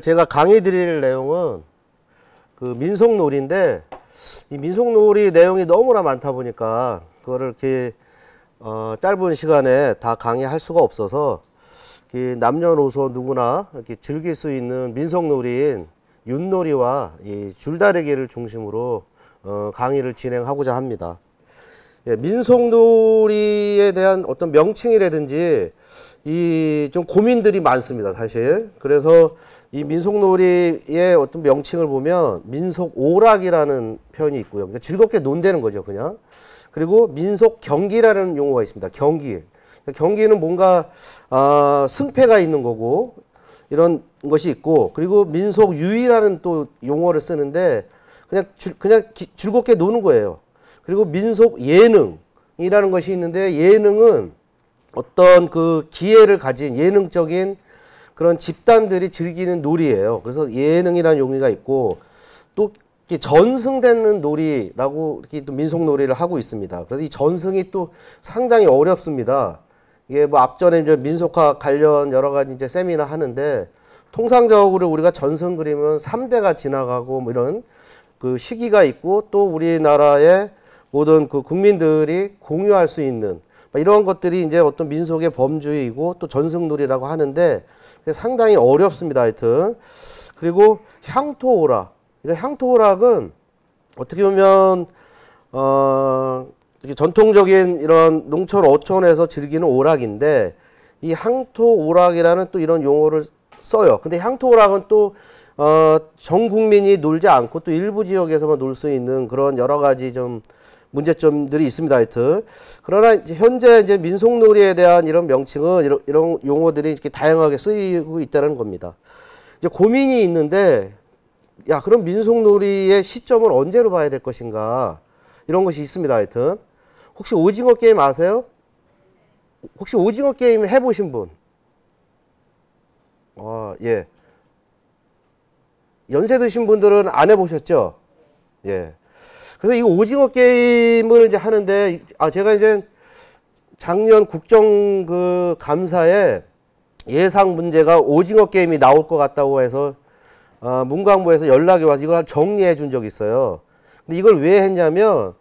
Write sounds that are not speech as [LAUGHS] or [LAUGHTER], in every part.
제가 강의 드릴 내용은 그 민속놀이인데 이 민속놀이 내용이 너무나 많다 보니까 그거를 이렇게 어, 짧은 시간에 다 강의할 수가 없어서 이렇게 남녀노소 누구나 이렇게 즐길 수 있는 민속놀이인 윷놀이와 이 줄다리기를 중심으로 어, 강의를 진행하고자 합니다. 예, 민속놀이에 대한 어떤 명칭이라든지 이좀 고민들이 많습니다, 사실. 그래서 이 민속놀이의 어떤 명칭을 보면 민속 오락이라는 표현이 있고요. 그러니까 즐겁게 논대는 거죠, 그냥. 그리고 민속 경기라는 용어가 있습니다. 경기. 그러니까 경기는 뭔가 아, 승패가 있는 거고 이런 것이 있고 그리고 민속 유의라는 또 용어를 쓰는데 그냥 주, 그냥 기, 즐겁게 노는 거예요. 그리고 민속 예능이라는 것이 있는데 예능은 어떤 그 기회를 가진 예능적인 그런 집단들이 즐기는 놀이예요. 그래서 예능이라는 용어가 있고 또 전승되는 놀이라고 이렇게 또 민속놀이를 하고 있습니다. 그래서 이 전승이 또 상당히 어렵습니다. 이게 뭐 앞전에 이제 민속화 관련 여러 가지 이제 세미나 하는데 통상적으로 우리가 전승 그림은 삼대가 지나가고 뭐 이런 그 시기가 있고 또 우리나라의 모든 그 국민들이 공유할 수 있는 이런 것들이 이제 어떤 민속의 범주이고 또 전승놀이라고 하는데 상당히 어렵습니다. 하여튼. 그리고 향토오락. 그러니까 향토오락은 어떻게 보면 어 전통적인 이런 농촌 어촌에서 즐기는 오락인데 이 향토오락이라는 또 이런 용어를 써요. 근데 향토오락은 또 어, 전 국민이 놀지 않고 또 일부 지역에서만 놀 수 있는 그런 여러 가지 좀 문제점들이 있습니다. 하여튼. 그러나 이제 현재 이제 민속놀이에 대한 이런 명칭은 이런, 이런 용어들이 이렇게 다양하게 쓰이고 있다는 겁니다. 이제 고민이 있는데 야, 그럼 민속놀이의 시점을 언제로 봐야 될 것인가? 이런 것이 있습니다. 하여튼. 혹시 오징어 게임 아세요? 혹시 오징어 게임 해보신 분? 아, 예. 연세 드신 분들은 안 해보셨죠? 예. 그래서 이 오징어 게임을 이제 하는데 아 제가 이제 작년 국정 그 감사에 예상 문제가 오징어 게임이 나올 것 같다고 해서 아, 문광부에서 연락이 와서 이걸 정리해 준 적이 있어요. 근데 이걸 왜 했냐면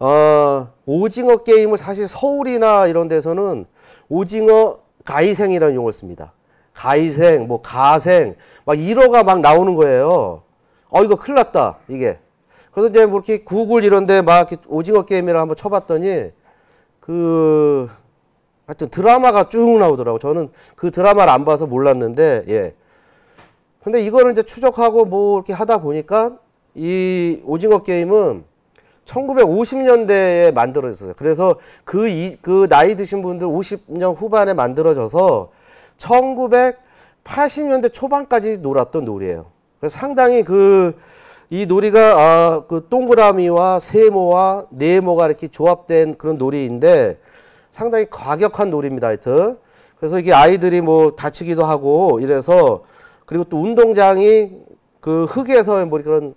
어, 오징어 게임을 사실 서울이나 이런 데서는 오징어 가이생이라는 용어를 씁니다. 가이생, 뭐 가생, 막 1호가 막 나오는 거예요. 어, 이거 큰일 났다, 이게. 그래서 이제 뭐 이렇게 구글 이런데 막 오징어 게임이라 한번 쳐봤더니 그 하여튼 드라마가 쭉 나오더라고. 저는 그 드라마를 안 봐서 몰랐는데 예. 근데 이거는 이제 추적하고 뭐 이렇게 하다 보니까 이 오징어 게임은 1950년대에 만들어졌어요. 그래서 그, 이, 그 나이 드신 분들 50년 후반에 만들어져서 1980년대 초반까지 놀았던 놀이에요. 그래서 상당히 그이 놀이가 아, 그 동그라미와 세모와 네모가 이렇게 조합된 그런 놀이인데 상당히 과격한 놀이입니다. 하여튼. 그래서 이게 아이들이 뭐 다치기도 하고 이래서 그리고 또 운동장이 그 흙에서 뭐 그런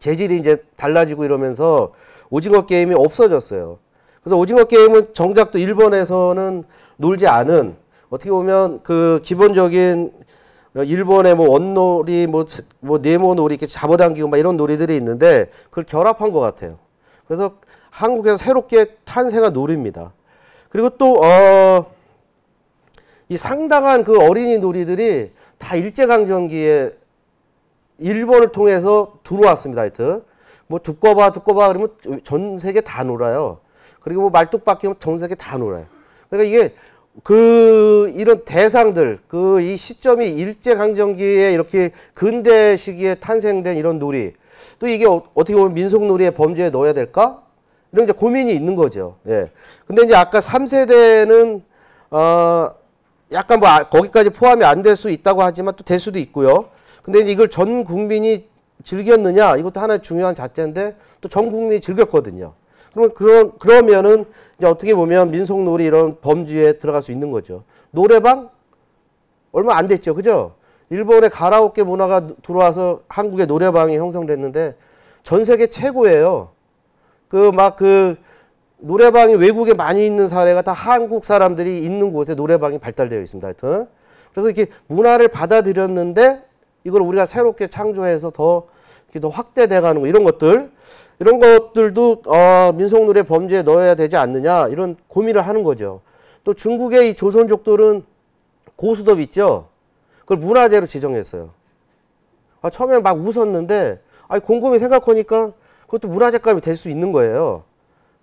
재질이 이제 달라지고 이러면서 오징어 게임이 없어졌어요. 그래서 오징어 게임은 정작 또 일본에서는 놀지 않은 어떻게 보면 그 기본적인 일본의 뭐 원놀이, 뭐, 뭐 네모놀이 이렇게 잡아당기고 막 이런 놀이들이 있는데 그걸 결합한 것 같아요. 그래서 한국에서 새롭게 탄생한 놀이입니다. 그리고 또, 어, 이 상당한 그 어린이 놀이들이 다 일제강점기에 일본을 통해서 들어왔습니다. 하여튼. 뭐 두꺼봐, 두꺼봐 그러면 전 세계 다 놀아요. 그리고 뭐 말뚝박기 면전 세계 다 놀아요. 그러니까 이게 그 이런 대상들 그 이 시점이 일제 강점기에 이렇게 근대 시기에 탄생된 이런 놀이 또 이게 어, 떻게 보면 민속 놀이의 범주에 넣어야 될까 이런 이제 고민이 있는 거죠. 예. 근데 이제 아까 3세대는 어 약간 뭐 아, 거기까지 포함이 안 될 수 있다고 하지만 또 될 수도 있고요. 근데 이걸 전 국민이 즐겼느냐 이것도 하나의 중요한 잣체인데또 전 국민이 즐겼거든요. 그러면 그런 그러면은 이제 어떻게 보면 민속놀이 이런 범주에 들어갈 수 있는 거죠. 노래방 얼마 안 됐죠, 그죠? 일본의 가라오케 문화가 들어와서 한국의 노래방이 형성됐는데 전 세계 최고예요. 그 막그 그 노래방이 외국에 많이 있는 사례가 다 한국 사람들이 있는 곳에 노래방이 발달되어 있습니다. 하여튼 그래서 이렇게 문화를 받아들였는데 이걸 우리가 새롭게 창조해서 더 이렇게 더 확대돼가는 거 이런 것들 이런 것들도 어, 아, 민속놀이 범죄에 넣어야 되지 않느냐 이런 고민을 하는 거죠. 또 중국의 이 조선족들은 고수덥 있죠. 그걸 문화재로 지정했어요. 아, 처음에는 막 웃었는데 아니, 곰곰이 생각하니까 그것도 문화재감이 될 수 있는 거예요.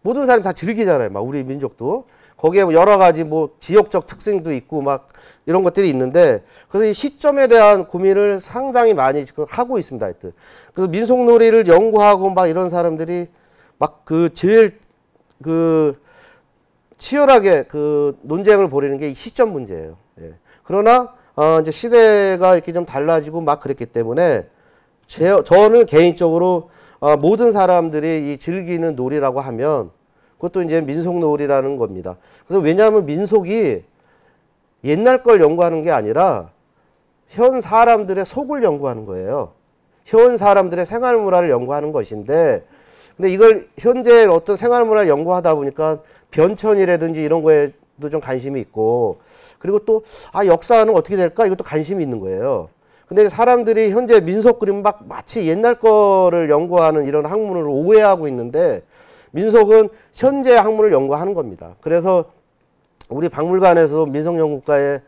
모든 사람이 다 즐기잖아요. 막 우리 민족도. 거기에 뭐 여러 가지 뭐 지역적 특징도 있고 막 이런 것들이 있는데 그래서 이 시점에 대한 고민을 상당히 많이 지금 하고 있습니다. 하여튼. 그래서 민속놀이를 연구하고 막 이런 사람들이 막 그 제일 그 치열하게 그 논쟁을 벌이는 게 시점 문제예요. 예. 그러나 어 이제 시대가 이렇게 좀 달라지고 막 그랬기 때문에 제, 저는 개인적으로 어, 모든 사람들이 이 즐기는 놀이라고 하면 그것도 이제 민속 노을이라는 겁니다. 그래서 왜냐하면 민속이 옛날 걸 연구하는 게 아니라 현 사람들의 속을 연구하는 거예요. 현 사람들의 생활 문화를 연구하는 것인데 근데 이걸 현재 어떤 생활 문화를 연구하다 보니까 변천이라든지 이런 거에도 좀 관심이 있고 그리고 또 아 역사는 어떻게 될까 이것도 관심이 있는 거예요. 근데 사람들이 현재 민속 그림 막 마치 옛날 거를 연구하는 이런 학문을 오해하고 있는데 민속은 현재 학문을 연구하는 겁니다. 그래서 우리 박물관에서 민속연구가의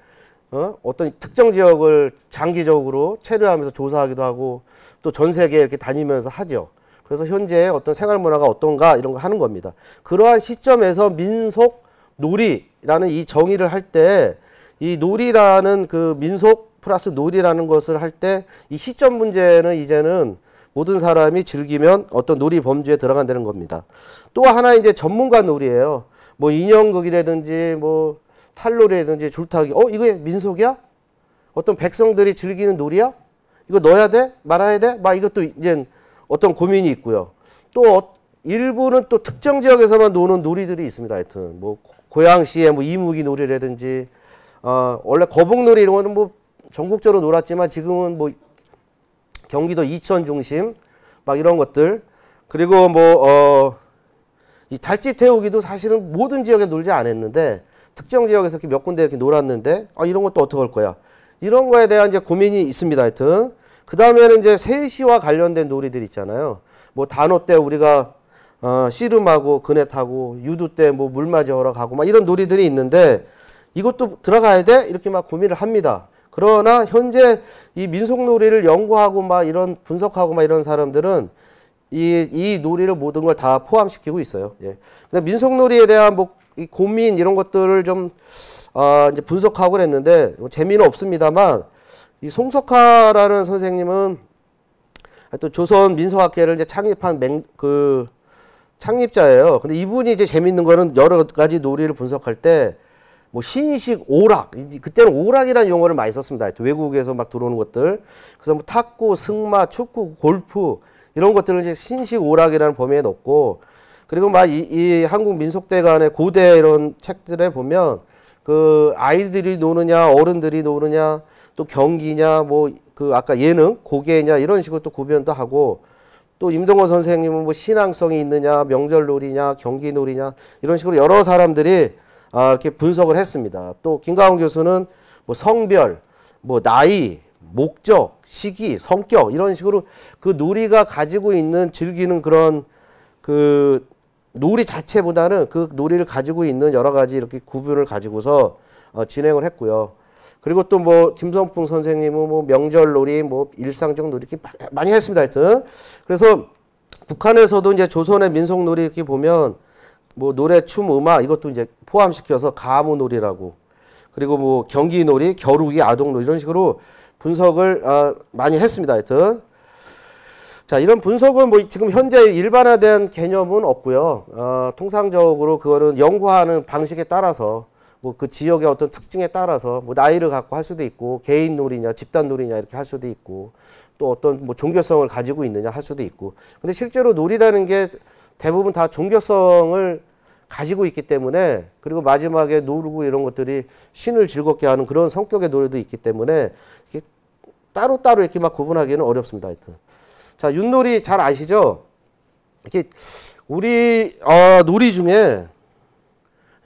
어? 어떤 특정 지역을 장기적으로 체류하면서 조사하기도 하고 또 전 세계에 이렇게 다니면서 하죠. 그래서 현재 어떤 생활 문화가 어떤가 이런 거 하는 겁니다. 그러한 시점에서 민속 놀이라는 이 정의를 할 때 이 놀이라는 그 민속 플러스 놀이라는 것을 할 때 이 시점 문제는 이제는 모든 사람이 즐기면 어떤 놀이 범주에 들어간다는 겁니다. 또 하나 이제 전문가 놀이예요. 뭐 인형극이라든지 뭐 탈놀이라든지 줄타기. 어 이거 민속이야? 어떤 백성들이 즐기는 놀이야? 이거 넣어야 돼? 말아야 돼? 막 이것도 이제 어떤 고민이 있고요. 또 어, 일부는 또 특정 지역에서만 노는 놀이들이 있습니다. 하여튼 뭐 고양시의 뭐 이무기 놀이라든지 어 원래 거북놀이 이런 거는 뭐 전국적으로 놀았지만 지금은 뭐 경기도 이천 중심 막 이런 것들 그리고 뭐어이 달집 태우기도 사실은 모든 지역에 놀지 않았는데 특정 지역에서 이렇게 몇 군데 이렇게 놀았는데 아 이런 것도 어떻게 할 거야 이런 거에 대한 이제 고민이 있습니다 하여튼 그 다음에는 이제 세시와 관련된 놀이들 있잖아요 뭐 단오 때 우리가 어, 씨름하고 그네 타고 유두 때 뭐 물맞이하러 가고 막 이런 놀이들이 있는데 이것도 들어가야 돼 이렇게 막 고민을 합니다. 그러나 현재 이 민속놀이를 연구하고 막 이런 분석하고 막 이런 사람들은 이, 이 놀이를 모든 걸 다 포함시키고 있어요. 예. 근데 민속놀이에 대한 뭐, 이 고민 이런 것들을 좀, 아, 이제 분석하고 그랬는데, 뭐 재미는 없습니다만, 이송석하라는 선생님은 또 조선 민속학계를 이제 창립한 맹, 그, 창립자예요. 근데 이분이 이제 재밌는 거는 여러 가지 놀이를 분석할 때, 뭐 신식 오락 그때는 오락이라는 용어를 많이 썼습니다. 외국에서 막 들어오는 것들 그래서 뭐 탁구, 승마, 축구, 골프 이런 것들을 이제 신식 오락이라는 범위에 넣고 그리고 막이 이 한국 민속대관의 고대 이런 책들에 보면 그 아이들이 노느냐 어른들이 노느냐 또 경기냐 뭐 그 아까 예능 고개냐 이런 식으로 또 구별도 하고 또 임동원 선생님은 뭐 신앙성이 있느냐 명절놀이냐 경기놀이냐 이런 식으로 여러 사람들이 아, 이렇게 분석을 했습니다. 또 김가훈 교수는 뭐 성별, 뭐 나이, 목적, 시기, 성격 이런 식으로 그 놀이가 가지고 있는 즐기는 그런 그 놀이 자체보다는 그 놀이를 가지고 있는 여러 가지 이렇게 구분을 가지고서 어, 진행을 했고요. 그리고 또 뭐 김성풍 선생님은 뭐 명절 놀이, 뭐 일상적 놀이 이렇게 많이 했습니다. 하여튼 그래서 북한에서도 이제 조선의 민속 놀이 이렇게 보면 뭐 노래, 춤, 음악 이것도 이제 포함시켜서 가무놀이라고 그리고 뭐 경기놀이, 겨루기, 아동놀이 이런 식으로 분석을 어, 많이 했습니다. 하여튼 자 이런 분석은 뭐 지금 현재 일반화된 개념은 없고요. 어, 통상적으로 그거는 연구하는 방식에 따라서 뭐 그 지역의 어떤 특징에 따라서 뭐 나이를 갖고 할 수도 있고 개인 놀이냐 집단 놀이냐 이렇게 할 수도 있고 또 어떤 뭐 종교성을 가지고 있느냐 할 수도 있고 근데 실제로 놀이라는 게 대부분 다 종교성을 가지고 있기 때문에 그리고 마지막에 노르고 이런 것들이 신을 즐겁게 하는 그런 성격의 노래도 있기 때문에 따로따로 따로 이렇게 막 구분하기는 어렵습니다. 하여튼. 자, 윷놀이 잘 아시죠? 이게 우리 어, 놀이 중에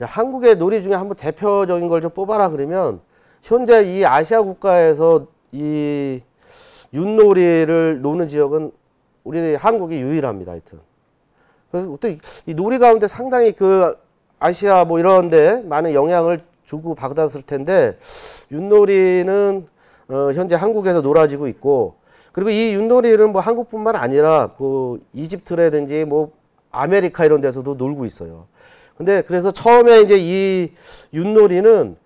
한국의 놀이 중에 한번 대표적인 걸 좀 뽑아라 그러면 현재 이 아시아 국가에서 이 윷놀이를 노는 지역은 우리 한국이 유일합니다. 하여튼. 그래서 어떤 이 놀이 가운데 상당히 그 아시아 뭐 이런데 많은 영향을 주고 받았을 텐데 윷놀이는 어, 현재 한국에서 놀아지고 있고 그리고 이 윷놀이는 뭐 한국뿐만 아니라 그 이집트라든지 뭐 아메리카 이런 데서도 놀고 있어요. 근데 그래서 처음에 이제 이 윷놀이는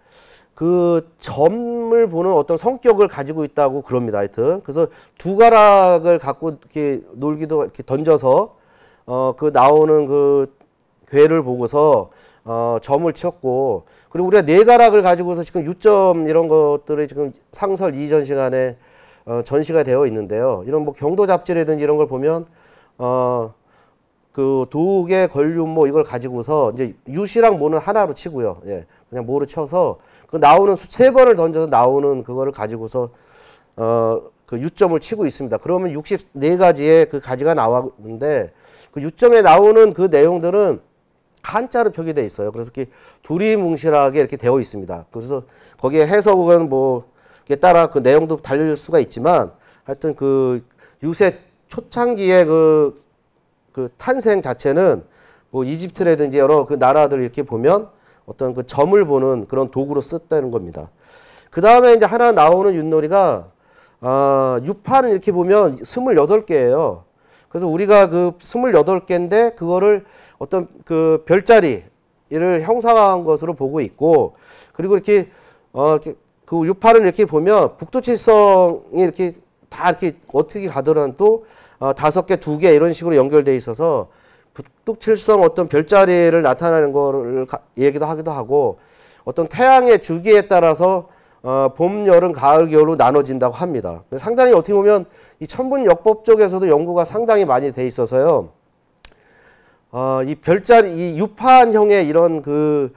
그 점을 보는 어떤 성격을 가지고 있다고 그럽니다. 하여튼. 그래서 두 가락을 갖고 이렇게 놀기도 이렇게 던져서 어, 그 나오는 그 괴를 보고서 어, 점을 쳤고 그리고 우리가 네 가락을 가지고서 지금 유점 이런 것들이 지금 상설 이전 시간에 어, 전시가 되어 있는데요. 이런 뭐 경도 잡지라든지 이런 걸 보면 어, 그 도개 걸륜모 뭐 이걸 가지고서 이제 유시랑 모는 하나로 치고요. 예. 그냥 모로 쳐서 그 나오는 수, 세 번을 던져서 나오는 그거를 가지고서 어, 그 유점을 치고 있습니다. 그러면 64가지의 그 가지가 나왔는데 그 6점에 나오는 그 내용들은 한자로 표기돼 있어요. 그래서 이렇게 두리뭉실하게 이렇게 되어 있습니다. 그래서 거기에 해석은 뭐 따라 그 내용도 달릴 수가 있지만 하여튼 그 유세 초창기의 그, 그 탄생 자체는 뭐 이집트라든지 여러 그 나라들 이렇게 보면 어떤 그 점을 보는 그런 도구로 썼다는 겁니다. 그 다음에 이제 하나 나오는 윷놀이가 아, 유파는 이렇게 보면 28개예요. 그래서 우리가 그 28개인데 그거를 어떤 그 별자리를 형상화한 것으로 보고 있고 그리고 이렇게 어 이렇게 그 유파를 이렇게 보면 북두칠성이 이렇게 다 이렇게 어떻게 가더라도 또 어, 다섯 개, 두 개 이런 식으로 연결돼 있어서 북두칠성 어떤 별자리를 나타내는 거를 얘기도 하기도 하고 어떤 태양의 주기에 따라서 어, 봄, 여름, 가을, 겨울로 나눠진다고 합니다. 상당히 어떻게 보면 이 천문역법 쪽에서도 연구가 상당히 많이 돼 있어서요. 어, 이 별자리, 이 유판형의 이런 그,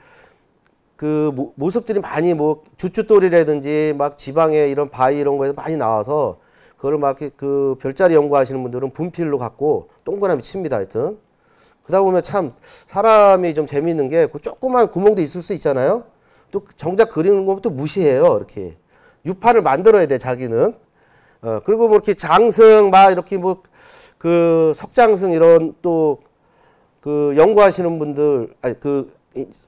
그 모습들이 많이 뭐 주춧돌이라든지 막 지방에 이런 바위 이런 거에서 많이 나와서 그걸 막 이렇게 그 별자리 연구하시는 분들은 분필로 갖고 동그라미 칩니다. 하여튼. 그러다 보면 참 사람이 좀 재미있는 게 그 조그만 구멍도 있을 수 있잖아요. 또 정작 그리는 것부터 무시해요. 이렇게 유판을 만들어야 돼 자기는. 어, 그리고 뭐 이렇게 장승 막 이렇게 뭐 그 석장승 이런 또 그 연구하시는 분들 아니 그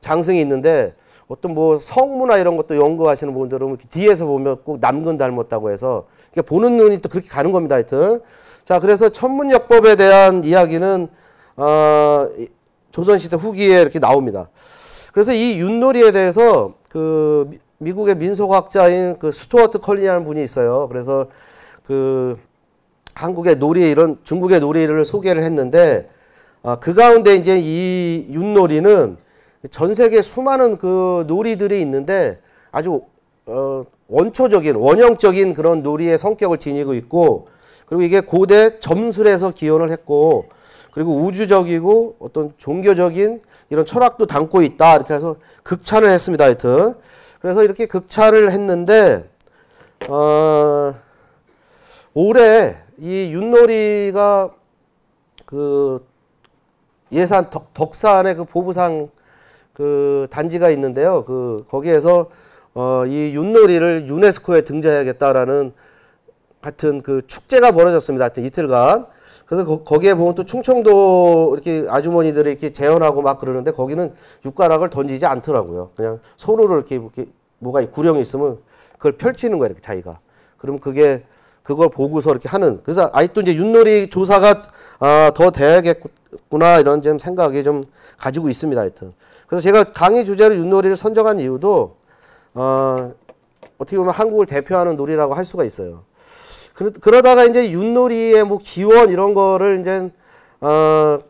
장승이 있는데 어떤 뭐 성문화 이런 것도 연구하시는 분들은 이렇게 뒤에서 보면 꼭 남근 닮았다고 해서 그러니까 보는 눈이 또 그렇게 가는 겁니다. 하여튼 자 그래서 천문역법에 대한 이야기는 어, 조선시대 후기에 이렇게 나옵니다. 그래서 이 윷놀이에 대해서 그 미국의 민속학자인 그 스튜어트 컬리라는 분이 있어요. 그래서 그 한국의 놀이 이런 중국의 놀이를 소개를 했는데 아, 그 가운데 이제 이 윷놀이는 전 세계 수많은 그 놀이들이 있는데 아주 어, 원초적인 원형적인 그런 놀이의 성격을 지니고 있고 그리고 이게 고대 점술에서 기원을 했고 그리고 우주적이고 어떤 종교적인 이런 철학도 담고 있다. 이렇게 해서 극찬을 했습니다. 하여튼. 그래서 이렇게 극찬을 했는데, 어, 올해 이 윷놀이가 그 예산 덕, 산에그 보부상 그 단지가 있는데요. 그 거기에서 어, 이 윷놀이를 유네스코에 등재해야겠다라는 같은 그 축제가 벌어졌습니다. 하여튼 이틀간. 그래서 거, 기에 보면 또 충청도 이렇게 아주머니들이 이렇게 재현하고 막 그러는데 거기는 육가락을 던지지 않더라고요. 그냥 손으로 이렇게, 이렇게 뭐가 구령이 있으면 그걸 펼치는 거예요. 이렇게 자기가. 그럼 그게 그걸 보고서 이렇게 하는. 그래서 아직도 이제 윷놀이 조사가 아, 더 돼야겠구나 이런 좀 생각이 좀 가지고 있습니다. 하여튼. 그래서 제가 강의 주제로 윷놀이를 선정한 이유도 어, 어떻게 보면 한국을 대표하는 놀이라고 할 수가 있어요. 그러, 다가 이제 윷놀이의 뭐 기원 이런 거를 이제 어,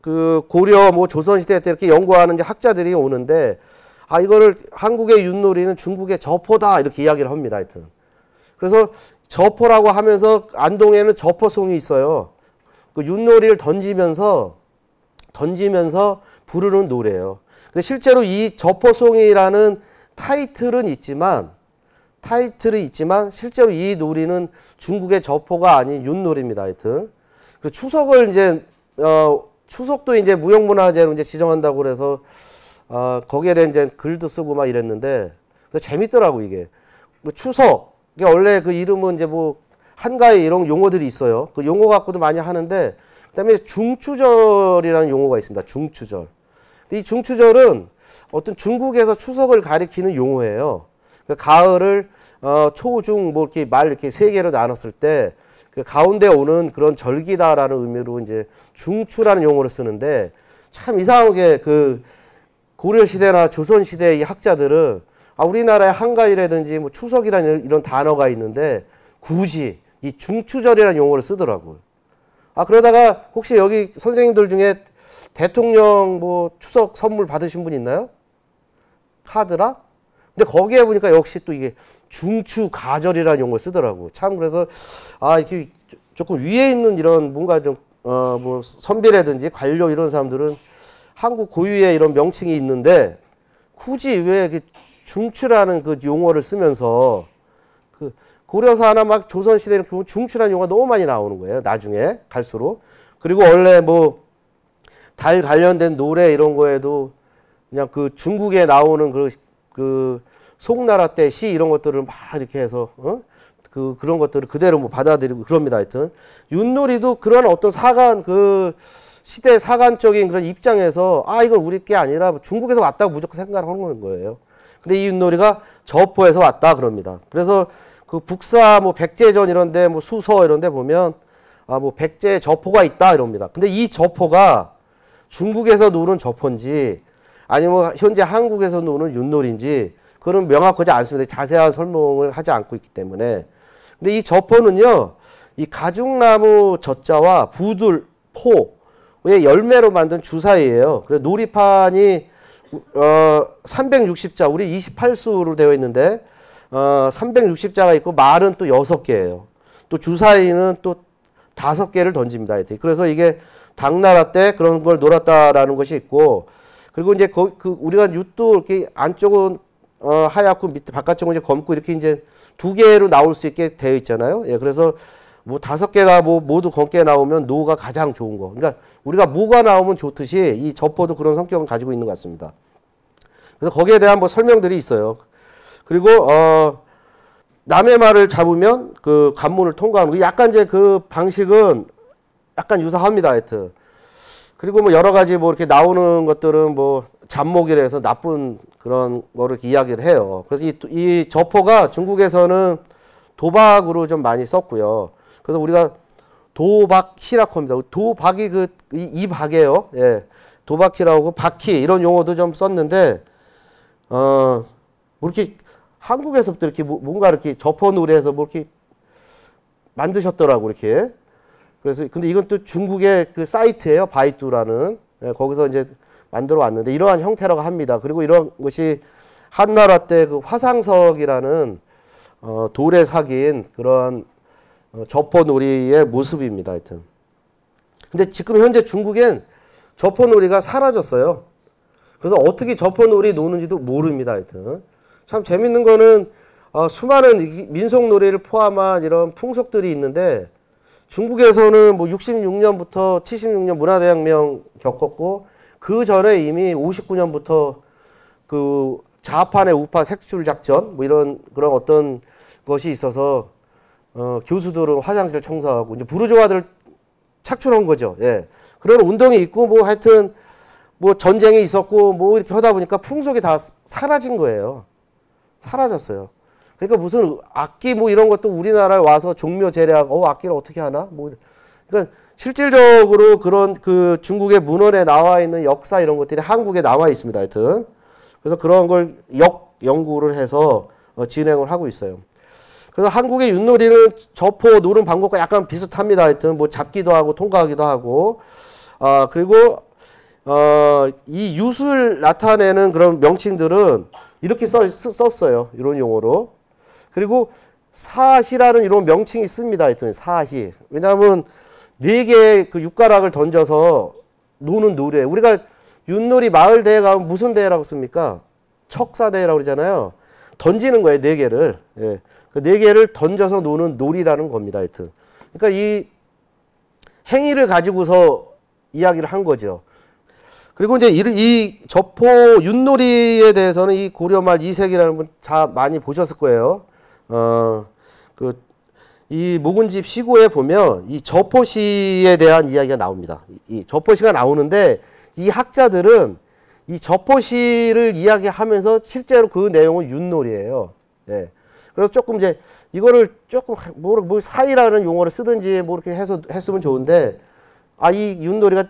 그 고려 뭐 조선 시대 때 이렇게 연구하는 이제 학자들이 오는데 아 이거를 한국의 윷놀이는 중국의 저포다 이렇게 이야기를 합니다. 하여튼. 그래서 저포라고 하면서 안동에는 저포송이 있어요. 그 윷놀이를 던지면서 던지면서 부르는 노래예요. 근데 실제로 이 저포송이라는 타이틀은 있지만 타이틀이 있지만 실제로 이 놀이는 중국의 저포가 아닌 윷놀이입니다. 하여튼. 그 추석을 이제 어 추석도 이제 무형문화재로 이제 지정한다고 그래서 어 거기에 대한 이제 글도 쓰고 막 이랬는데 재밌더라고 이게. 그 추석 이게 원래 그 이름은 이제 뭐 한가위 이런 용어들이 있어요. 그 용어 갖고도 많이 하는데 그다음에 중추절이라는 용어가 있습니다. 중추절. 이 중추절은 어떤 중국에서 추석을 가리키는 용어예요. 그 가을을 어, 초 중 뭐 이렇게 말 이렇게 세 개로 나눴을 때 그 가운데 오는 그런 절기다라는 의미로 이제 중추라는 용어를 쓰는데 참 이상하게 그 고려 시대나 조선 시대의 학자들은 아 우리나라의 한가위라든지 뭐 추석이라는 이런 단어가 있는데 굳이 이 중추절이라는 용어를 쓰더라고요. 아 그러다가 혹시 여기 선생님들 중에 대통령 뭐 추석 선물 받으신 분 있나요? 카드라? 근데 거기에 보니까 역시 또 이게 중추가절이라는 용어를 쓰더라고. 참 그래서 아 이렇게 조금 위에 있는 이런 뭔가 좀 어 뭐 선비라든지 관료 이런 사람들은 한국 고유의 이런 명칭이 있는데 굳이 왜 그 중추라는 그 용어를 쓰면서 그 고려사나 막 조선시대 이렇게 보면 중추라는 용어가 너무 많이 나오는 거예요. 나중에 갈수록. 그리고 원래 뭐 달 관련된 노래 이런 거에도 그냥 그 중국에 나오는 그런 그 송나라 때 시 이런 것들을 막 이렇게 해서 어? 그 그런 것들을 그대로 뭐 받아들이고 그럽니다. 하여튼 윷놀이도 그런 어떤 사관 그 시대 사관적인 그런 입장에서 아 이건 우리 게 아니라 중국에서 왔다고 무조건 생각하는 거예요. 근데 이 윷놀이가 저포에서 왔다 그럽니다. 그래서 그 북사 뭐 백제전 이런데 뭐 수서 이런데 보면 아 뭐 백제 저포가 있다 이럽니다. 근데 이 저포가 중국에서 노는 저포인지 아니면 뭐 현재 한국에서 노는 윷놀인지 그런 명확하지 않습니다. 자세한 설명을 하지 않고 있기 때문에. 근데 이 저포는요, 이 가죽나무 젖자와 부들, 포의 열매로 만든 주사예요 그래서 놀이판이 어 360자, 우리 28수로 되어 있는데 어 360자가 있고 말은 또 6개예요. 또 주사위는 또 5개를 던집니다. 그래서 이게 당나라 때 그런 걸 놀았다라는 것이 있고 그리고 이제 거, 그 우리가 윷도 이렇게 안쪽은 어, 하얗고 밑에 바깥쪽은 이제 검고 이렇게 이제 두 개로 나올 수 있게 되어 있잖아요. 예, 그래서 뭐 다섯 개가 뭐 모두 검게 나오면 노가 가장 좋은 거. 그러니까 우리가 모가 나오면 좋듯이 이 저포도 그런 성격을 가지고 있는 것 같습니다. 그래서 거기에 대한 뭐 설명들이 있어요. 그리고 어 남의 말을 잡으면 그 관문을 통과하는 약간 이제 그 방식은 약간 유사합니다. 하여튼. 그리고 뭐 여러 가지 뭐 이렇게 나오는 것들은 뭐 잡목이라 해서 나쁜 그런 거를 이야기를 해요. 그래서 이, 이 저포가 중국에서는 도박으로 좀 많이 썼고요. 그래서 우리가 도박히라코입니다. 도박이 그, 이, 이 박이에요. 예. 도박히라고 박히 이런 용어도 좀 썼는데, 어, 뭐 이렇게 한국에서부터 이렇게 뭐, 뭔가 이렇게 저포 노래에서 뭐 이렇게 만드셨더라고, 이렇게. 그래서 근데 이건 또 중국의 그 사이트예요. 바이두라는 예, 거기서 이제 만들어 왔는데 이러한 형태라고 합니다. 그리고 이런 것이 한나라 때 그 화상석이라는 어, 돌에 사귄 그런 어, 저포놀이의 모습입니다. 하여튼. 근데 지금 현재 중국엔 저포놀이가 사라졌어요. 그래서 어떻게 저포놀이 노는지도 모릅니다. 하여튼. 참 재밌는 거는 어, 수많은 민속놀이를 포함한 이런 풍속들이 있는데 중국에서는 뭐 66년부터 76년 문화대혁명 겪었고 그 전에 이미 59년부터 그좌판의 우파 색출 작전 뭐 이런 그런 어떤 것이 있어서 어, 교수들은 화장실 청소하고 이제 부르조아들 착출한 거죠. 예. 그런 운동이 있고 뭐 하여튼 뭐 전쟁이 있었고 뭐 이렇게 하다 보니까 풍속이 다 사라진 거예요. 사라졌어요. 그러니까 무슨 악기 뭐 이런 것도 우리나라에 와서 종묘 제례학 어 악기를 어떻게 하나 뭐 그러니까 실질적으로 그런 그 중국의 문헌에 나와 있는 역사 이런 것들이 한국에 나와 있습니다. 하여튼 그래서 그런 걸 역 연구를 해서 어, 진행을 하고 있어요. 그래서 한국의 윷놀이는 저포 노름 방법과 약간 비슷합니다. 하여튼 뭐 잡기도 하고 통과하기도 하고 아 그리고 어, 이 윷을 나타내는 그런 명칭들은 이렇게 써, 썼어요. 이런 용어로. 그리고 사시라는 이런 명칭이 있습니다. 하여튼 사시. 왜냐하면 네 개의 그 육가락을 던져서 노는 노래. 우리가 윷놀이 마을 대회 가면 무슨 대회라고 씁니까? 척사 대회라고 그러잖아요. 던지는 거예요. 네 개를. 예. 그네 개를 던져서 노는 놀이라는 겁니다. 하여튼. 그러니까 이 행위를 가지고서 이야기를 한 거죠. 그리고 이제 이, 이 저포 윷놀이에 대해서는 이 고려 말 이색이라는 분다 많이 보셨을 거예요. 어, 그, 이 묵은집 시고에 보면 이 저포시에 대한 이야기가 나옵니다. 이, 이 저포시가 나오는데 이 학자들은 이 저포시를 이야기하면서 실제로 그 내용은 윷놀이에요 예. 그래서 조금 이제 이거를 조금 뭐, 뭐 사이라는 용어를 쓰든지 뭐 이렇게 해서 했으면 좋은데 아이 윷놀이가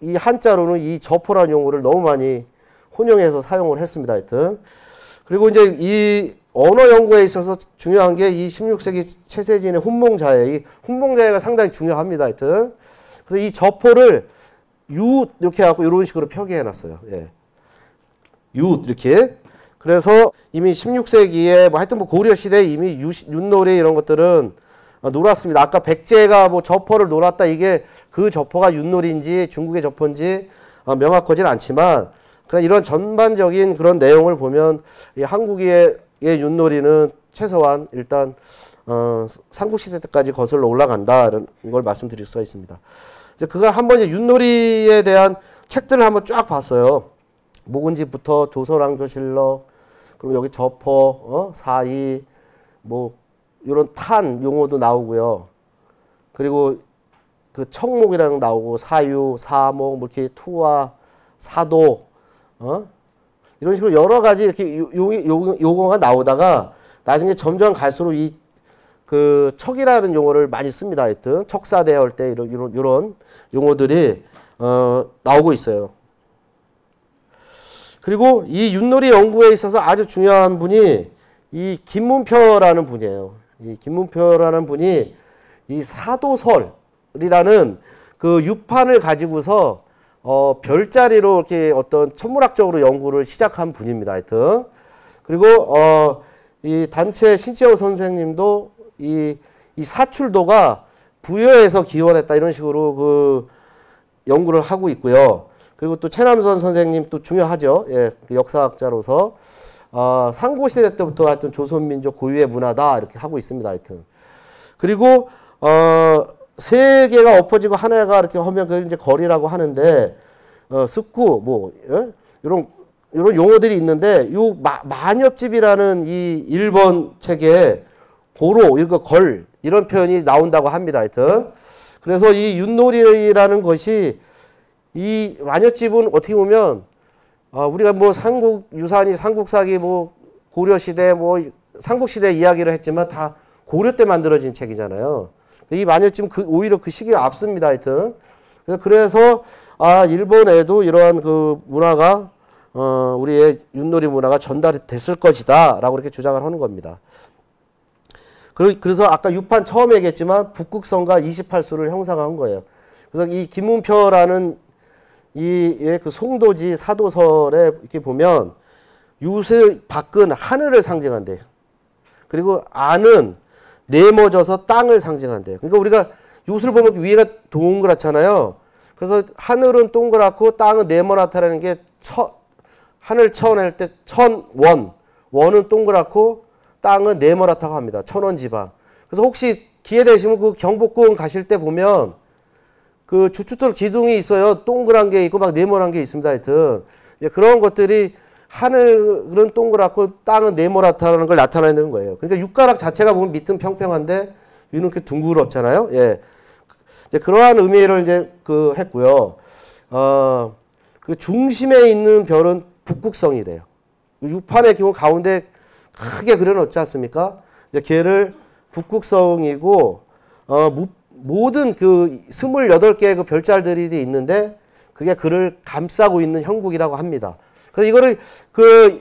이 한자로는 이 저포라는 용어를 너무 많이 혼용해서 사용을 했습니다. 하여튼 그리고 이제 이 언어 연구에 있어서 중요한 게 이 16세기 최세진의 훈몽자예. 이 훈몽자예가 상당히 중요합니다. 하여튼. 그래서 이 저포를 유 이렇게 해갖고 이런 식으로 표기해 놨어요. 예. 유 이렇게. 그래서 이미 16세기에 뭐 하여튼 뭐 고려 시대 이미 유, 윷놀이 이런 것들은 놀았습니다. 아까 백제가 뭐 저포를 놀았다 이게 그 저포가 윷놀이인지 중국의 저포인지 어, 명확하지는 않지만 그냥 이런 전반적인 그런 내용을 보면 이 한국의 예, 윷놀이는 최소한 일단 어, 삼국시대 때까지 거슬러 올라간다는 걸 말씀드릴 수가 있습니다. 이제 그걸 한번 이제 윷놀이에 대한 책들을 한번 쫙 봤어요. 묵은지부터 조선왕조실록, 그리고 여기 저포, 어? 사이, 뭐요런탄 용어도 나오고요. 그리고 그 청목이라는 거 나오고 사유, 사목, 뭐 이렇게 투와 사도, 어? 이런 식으로 여러 가지 이렇게 요, 요, 거가 나오다가 나중에 점점 갈수록 이 그 척이라는 용어를 많이 씁니다. 하여튼 척사대할 때 이런 이런 이런 용어들이 어, 나오고 있어요. 그리고 이 윷놀이 연구에 있어서 아주 중요한 분이 이 김문표라는 분이에요. 이 김문표라는 분이 이 사도설이라는 그 유판을 가지고서 어, 별자리로 이렇게 어떤 천문학적으로 연구를 시작한 분입니다. 하여튼. 그리고 어, 이 단체 신지호 선생님도 이, 이 사출도가 부여에서 기원했다 이런 식으로 그 연구를 하고 있고요. 그리고 또 최남선 선생님 또 중요하죠. 예, 그 역사학자로서 어, 상고시대 때부터 하여튼 조선민족 고유의 문화다 이렇게 하고 있습니다. 하여튼. 그리고 어, 세 개가 엎어지고 하나가 이렇게 하면 그 이제 거리라고 하는데 어, 습구 뭐 예? 이런 이런 용어들이 있는데 요 마, 만엽집이라는 이 일본 책에 고로 이거 걸 이런 표현이 나온다고 합니다. 하여튼 그래서 이 윷놀이라는 것이 이 만엽집은 어떻게 보면 어, 우리가 뭐 삼국 유산이 삼국사기 뭐 고려 시대 뭐 삼국시대 이야기를 했지만 다 고려 때 만들어진 책이잖아요. 이 만일쯤 그 오히려 그 시기가 앞섭니다. 하여튼. 그래서 아 일본에도 이러한 그 문화가 어 우리의 윷놀이 문화가 전달이 됐을 것이다라고 이렇게 주장을 하는 겁니다. 그래서 아까 유판 처음에 얘기했지만 북극성과 28수를 형상한 거예요. 그래서 이 김문표라는 이그 예, 송도지 사도설에 이렇게 보면 유세 밖은 하늘을 상징한대요. 그리고 안은 네모져서 땅을 상징한대요. 그러니까 우리가 이것 보면 위에가 동그랗잖아요. 그래서 하늘은 동그랗고 땅은 네모나타라는 게 천, 하늘 천할 때 천원, 원은 동그랗고 땅은 네모나타고 합니다. 천원 지방. 그래서 혹시 기회 되시면 그 경복궁 가실 때 보면 그 주춧돌 기둥이 있어요. 동그란 게 있고 막 네모난 게 있습니다. 하여튼 그런 것들이 하늘은 동그랗고 땅은 네모라타라는 걸 나타내는 거예요. 그러니까 육가락 자체가 보면 밑은 평평한데 위는 이렇게 둥그렇잖아요. 예. 이제 그러한 의미를 이제 그 했고요. 어, 그 중심에 있는 별은 북극성이래요. 육판의 기본 가운데 크게 그려놓지 않습니까? 이제 걔를 북극성이고, 어, 무, 모든 그 28개의 그 별자들이 있는데 그게 그를 감싸고 있는 형국이라고 합니다. 그래서 이거를 그,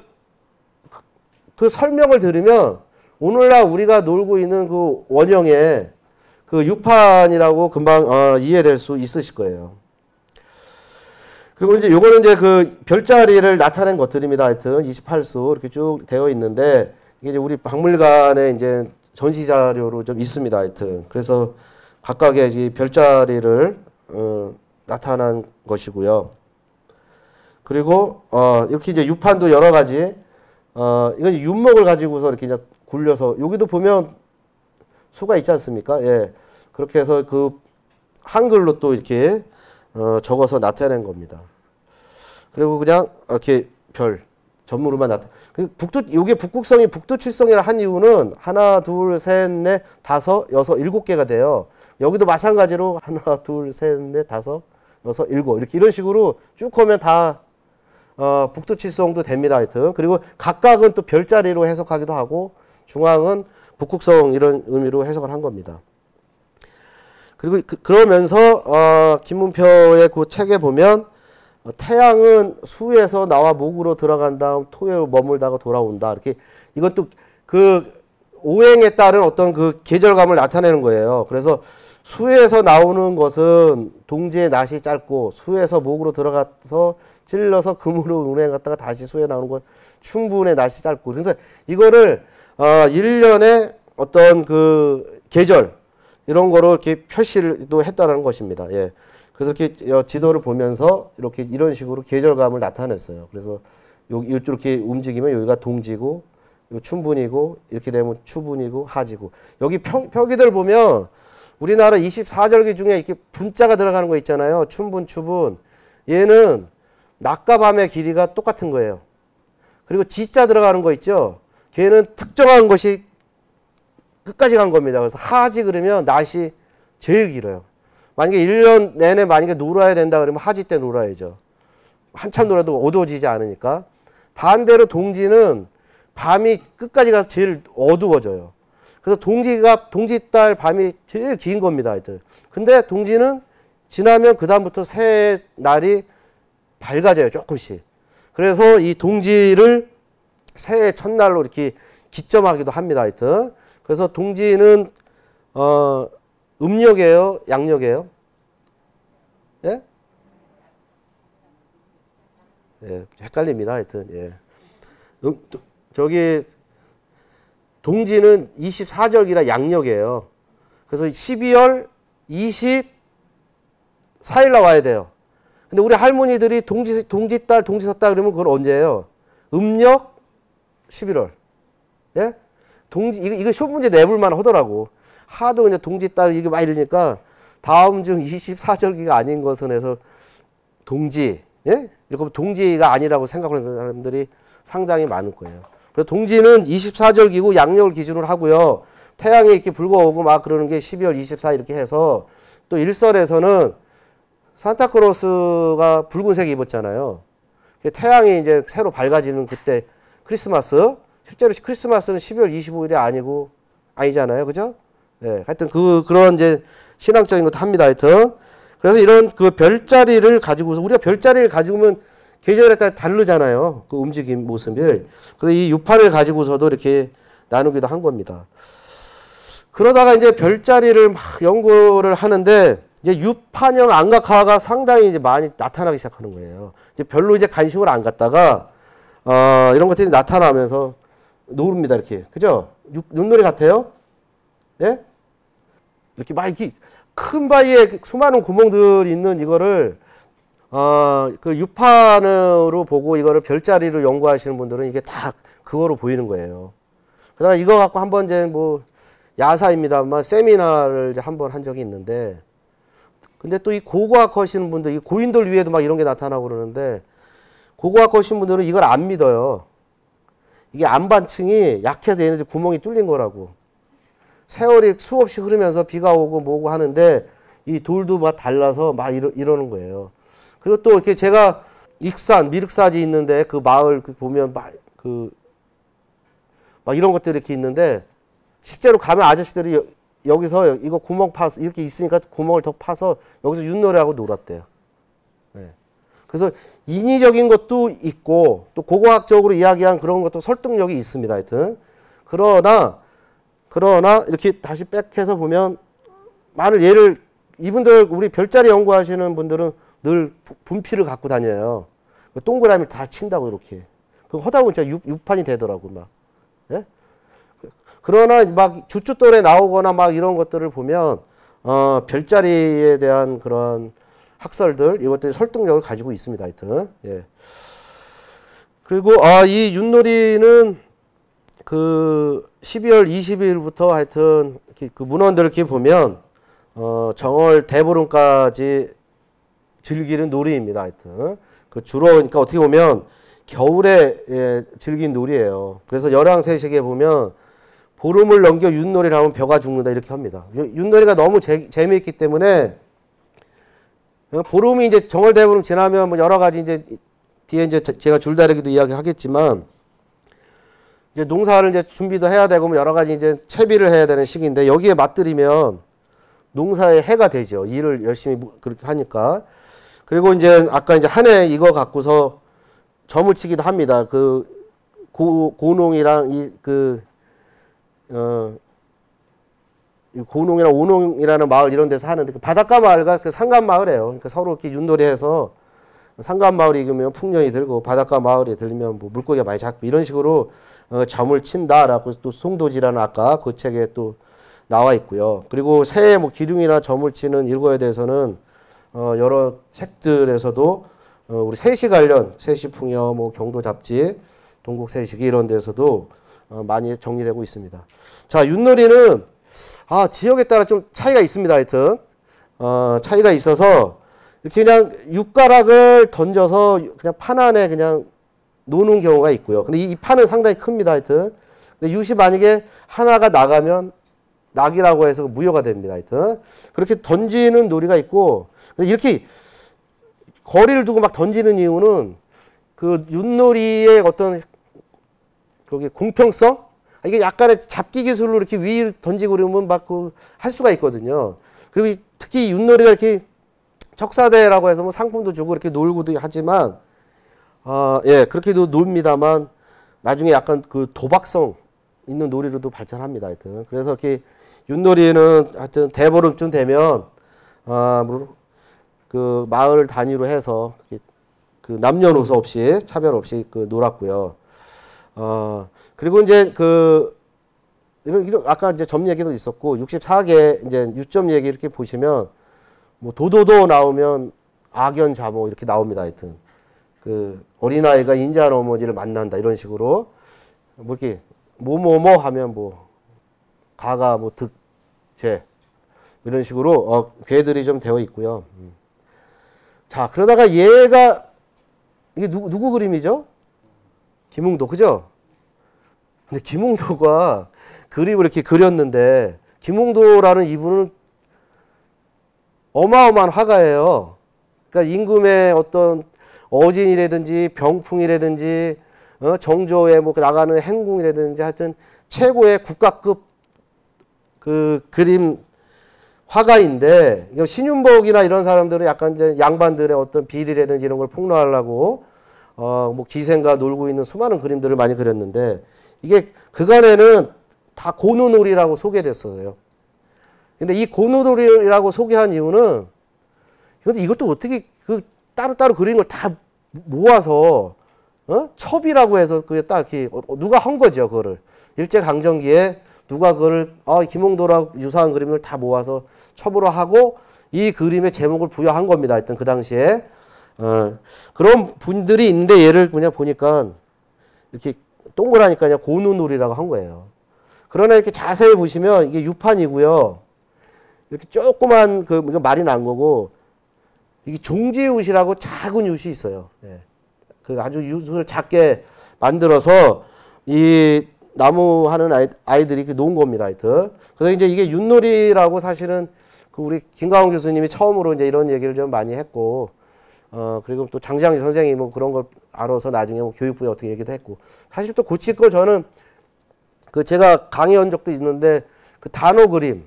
그 설명을 들으면 오늘날 우리가 놀고 있는 그 원형의 그 유판이라고 금방 어, 이해될 수 있으실 거예요. 그리고 이제 요거는 이제 그 별자리를 나타낸 것들입니다. 하여튼 28수 이렇게 쭉 되어 있는데 이게 이제 우리 박물관에 이제 전시 자료로 좀 있습니다. 하여튼 그래서 각각의 이 별자리를 어, 나타난 것이고요. 그리고 어 이렇게 이제 유판도 여러 가지 어 이건 윤목을 가지고서 이렇게 이제 굴려서 여기도 보면 수가 있지 않습니까? 예. 그렇게 해서 그 한글로 또 이렇게 어 적어서 나타낸 겁니다. 그리고 그냥 이렇게 별 전무로만 나타. 그 북두 이게 북극성이 북두칠성이라 한 이유는 하나 둘 셋 넷 다섯 여섯 일곱 개가 돼요. 여기도 마찬가지로 하나 둘 셋 넷 다섯 여섯 일곱 이렇게 이런 식으로 쭉 보면 다 어, 북두칠성도 됩니다. 하여튼. 그리고 각각은 또 별자리로 해석하기도 하고 중앙은 북극성 이런 의미로 해석을 한 겁니다. 그리고 그, 러면서 어, 김문표의 그 책에 보면 어, 태양은 수에서 나와 목으로 들어간 다음 토에 머물다가 돌아온다. 이렇게 이것도 그 오행에 따른 어떤 그 계절감을 나타내는 거예요. 그래서 수에서 나오는 것은 동지의 낯이 짧고 수에서 목으로 들어가서 찔러서 금으로 은행갔다가 다시 수에 나오는 건충분해 날씨 짧고 그래서 이거를 어 1년에 어떤 그 계절 이런 거로 이렇게 표시를 또 했다는 것입니다. 예. 그래서 이렇게 어, 지도를 보면서 이렇게 이런 식으로 계절감을 나타냈어요. 그래서 요, 이렇게 움직이면 여기가 동지고 춘분이고 이렇게 되면 추분이고 하지고 여기 평, 표기들 보면 우리나라 24절기 중에 이렇게 분자가 들어가는 거 있잖아요. 춘분, 추분. 얘는 낮과 밤의 길이가 똑같은 거예요. 그리고 지자 들어가는 거 있죠. 걔는 특정한 것이 끝까지 간 겁니다. 그래서 하지 그러면 낮이 제일 길어요. 만약에 1년 내내 만약에 놀아야 된다 그러면 하지 때 놀아야죠. 한참 놀아도 어두워지지 않으니까. 반대로 동지는 밤이 끝까지 가서 제일 어두워져요. 그래서 동지가 동지 달 밤이 제일 긴 겁니다. 하여튼. 근데 동지는 지나면 그다음부터 새 날이 밝아져요, 조금씩. 그래서 이 동지를 새해 첫날로 이렇게 기점하기도 합니다, 하여튼. 그래서 동지는, 어, 음력이에요? 양력이에요? 예? 예, 헷갈립니다, 하여튼. 예. 음, 저기, 동지는 24절기라 양력이에요. 그래서 12월 24일 나와야 돼요. 근데 우리 할머니들이 동지, 동지딸, 동지섰다 그러면 그걸 언제예요? 음력 11월. 예? 동지, 이거, 이거 쇼 문제 내볼만 하더라고. 하도 그냥 동지딸 이게 막 이러니까 다음 중 24절기가 아닌 것은 해서 동지, 예? 이렇게 동지가 아니라고 생각하는 사람들이 상당히 많을 거예요. 그래서 동지는 24절기고 양력을 기준으로 하고요. 태양이 이렇게 불어오고막 그러는 게 12월 24 이렇게 해서 또 일설에서는 산타크로스가 붉은색 입었잖아요. 그 태양이 이제 새로 밝아지는 그때 크리스마스. 실제로 크리스마스는 12월 25일이 아니고 아니잖아요. 그죠? 예. 네, 하여튼 그 그런 이제 신앙적인 것도 합니다. 하여튼 그래서 이런 그 별자리를 가지고서 우리가 별자리를 가지고면 오 계절에 따라 다르잖아요. 그 움직임 모습이. 그래서 이유파를 가지고서도 이렇게 나누기도 한 겁니다. 그러다가 이제 별자리를 막 연구를 하는데 이제 유판형 안각화가 상당히 이제 많이 나타나기 시작하는 거예요. 이제 별로 이제 관심을 안 갖다가 어, 이런 것들이 나타나면서 노릅니다 이렇게 그죠? 눈놀이 같아요. 예? 이렇게 막 이렇게 큰 바위에 수많은 구멍들이 있는 이거를 어, 그 유판으로 보고 이거를 별자리로 연구하시는 분들은 이게 다 그거로 보이는 거예요. 그다음 이거 갖고 한 번 이제 뭐 야사입니다만 세미나를 한번 한 적이 있는데 근데 또 이 고고학 하시는 분들, 이 고인돌 위에도 막 이런 게 나타나고 그러는데 고고학 하신 분들은 이걸 안 믿어요. 이게 안반층이 약해서 얘네들 구멍이 뚫린 거라고. 세월이 수없이 흐르면서 비가 오고 뭐고 하는데 이 돌도 막 달라서 막 이러, 이러는 거예요. 그리고 또 이렇게 제가 익산, 미륵사지 있는데 그 마을 그 보면 막 그, 막 이런 것들이 이렇게 있는데 실제로 가면 아저씨들이 여기서 이거 구멍 파서 이렇게 있으니까 구멍을 더 파서 여기서 윷놀이 하고 놀았대요. 네. 그래서 인위적인 것도 있고 또 고고학적으로 이야기한 그런 것도 설득력이 있습니다. 하여튼 그러나 그러나 이렇게 다시 백해서 보면 많은 예를 이분들 우리 별자리 연구하시는 분들은 늘 분필을 갖고 다녀요. 그 동그라미 다 친다고 이렇게. 그거 다 보면 진 육, 판이 되더라고 막. 예? 그러나 막 주춧돌에 나오거나 막 이런 것들을 보면 어, 별자리에 대한 그런 학설들 이것들이 설득력을 가지고 있습니다. 하여튼 예. 그리고 아, 이 윷놀이는 그 12월 22일부터 하여튼 그 문헌들 이렇게 보면 어, 정월 대보름까지 즐기는 놀이입니다. 하여튼 그 주로 그러니까 어떻게 보면 겨울에 예, 즐긴 놀이예요. 그래서 열왕세식에 보면 보름을 넘겨 윷놀이를 하면 벼가 죽는다 이렇게 합니다. 윷놀이가 너무 재, 재미있기 때문에 어, 보름이 이제 정월대보름 지나면 뭐 여러 가지 이제 뒤에 이제 제가 줄다리기도 이야기하겠지만 이제 농사를 이제 준비도 해야 되고 뭐 여러 가지 이제 채비를 해야 되는 시기인데 여기에 맞들이면 농사에 해가 되죠. 일을 열심히 뭐 그렇게 하니까. 그리고 이제 아까 이제 한 해 이거 갖고서 점을 치기도 합니다. 그 고, 고농이랑 이그 어, 고농이나 오농이라는 마을 이런 데서 하는데 그 바닷가 마을과 그 산간 마을이에요. 그러니까 서로 이렇게 윷놀이해서 산간 마을이 익으면 풍년이 들고 바닷가 마을이 들면 뭐 물고기가 많이 잡고 이런 식으로 어, 점을 친다라고 또 송도지라는 아까 그 책에 또 나와 있고요. 그리고 새의 뭐 기둥이나 점을 치는 일거에 대해서는 어, 여러 책들에서도 어, 우리 세시 관련 세시 풍요 뭐 경도 잡지 동국 세시기 이런 데서도 어, 많이 정리되고 있습니다. 자, 윷놀이는 아, 지역에 따라 좀 차이가 있습니다. 하여튼. 어, 차이가 있어서 이렇게 그냥 육가락을 던져서 그냥 판 안에 그냥 노는 경우가 있고요. 근데 이, 이 판은 상당히 큽니다. 하여튼. 근데 윷이 만약에 하나가 나가면 낙이라고 해서 무효가 됩니다. 하여튼. 그렇게 던지는 놀이가 있고 이렇게 거리를 두고 막 던지는 이유는 그 윷놀이의 어떤 그게 공평성 이게 약간의 잡기 기술로 이렇게 위 던지고 그러면 막그할 수가 있거든요. 그리고 특히 윷놀이가 이렇게 척사대라고 해서 뭐 상품도 주고 이렇게 놀고도 하지만 어, 예, 그렇게도 놉니다만 나중에 약간 그 도박성 있는 놀이로도 발전합니다. 하여튼. 그래서 이렇게 윷놀이는 하여튼 대보름쯤 되면 아, 그 마을 단위로 해서 그 남녀노소 없이 차별 없이 그 놀았고요. 어, 그리고 이제 그 이런, 이런 아까 이제 점 얘기도 있었고 64개 이제 유점 얘기 이렇게 보시면 뭐 도도도 나오면 악연 자모 이렇게 나옵니다. 하여튼 그 어린아이가 인자한 어머니를 만난다 이런 식으로 뭐 이렇게 뭐뭐뭐 하면 뭐 가가 뭐 득제 이런 식으로 어 괴들이 좀 되어 있고요. 음. 자 그러다가 얘가 이게 누구 누구 그림이죠? 김웅도 그죠? 근데 김홍도가 그림을 이렇게 그렸는데 김홍도라는 이분은 어마어마한 화가예요. 그러니까 임금의 어떤 어진이라든지 병풍이라든지 어? 정조에 뭐 나가는 행궁이라든지 하여튼 최고의 국가급 그 그림 화가인데 신윤복이나 이런 사람들은 약간 이제 양반들의 어떤 비리라든지 이런 걸 폭로하려고 어뭐 기생과 놀고 있는 수많은 그림들을 많이 그렸는데 이게 그간에는 다 고누놀이라고 소개됐어요. 근데 이 고누놀이라고 소개한 이유는 근데 이것도 어떻게 그 따로따로 그린 걸 다 모아서 어? 첩이라고 해서 그게 딱 이렇게 어, 어, 누가 한 거죠 그거를 일제 강점기에 누가 그거를 아, 김홍도랑 유사한 그림을 다 모아서 첩으로 하고 이 그림의 제목을 부여한 겁니다. 일단 그 당시에 어, 그런 분들이 있는데 얘를 그냥 보니까 이렇게 동그라니까 그냥 고누놀이라고 한 거예요. 그러나 이렇게 자세히 보시면 이게 유판이고요. 이렇게 조그만 그 말이 난 거고 이게 종지웃이라고 작은 웃이 있어요. 예. 그 아주 웃을 작게 만들어서 이 나무 하는 아이, 들이 놓은 겁니다. 하여튼. 그래서 이제 이게 윷놀이라고 사실은 그 우리 김강원 교수님이 처음으로 이제 이런 얘기를 좀 많이 했고 어, 그리고 또 장장 선생이 뭐 그런 걸 알아서 나중에 뭐 교육부에 어떻게 얘기도 했고. 사실 또 고칠 걸 저는 그 제가 강의한 적도 있는데 그단어 그림.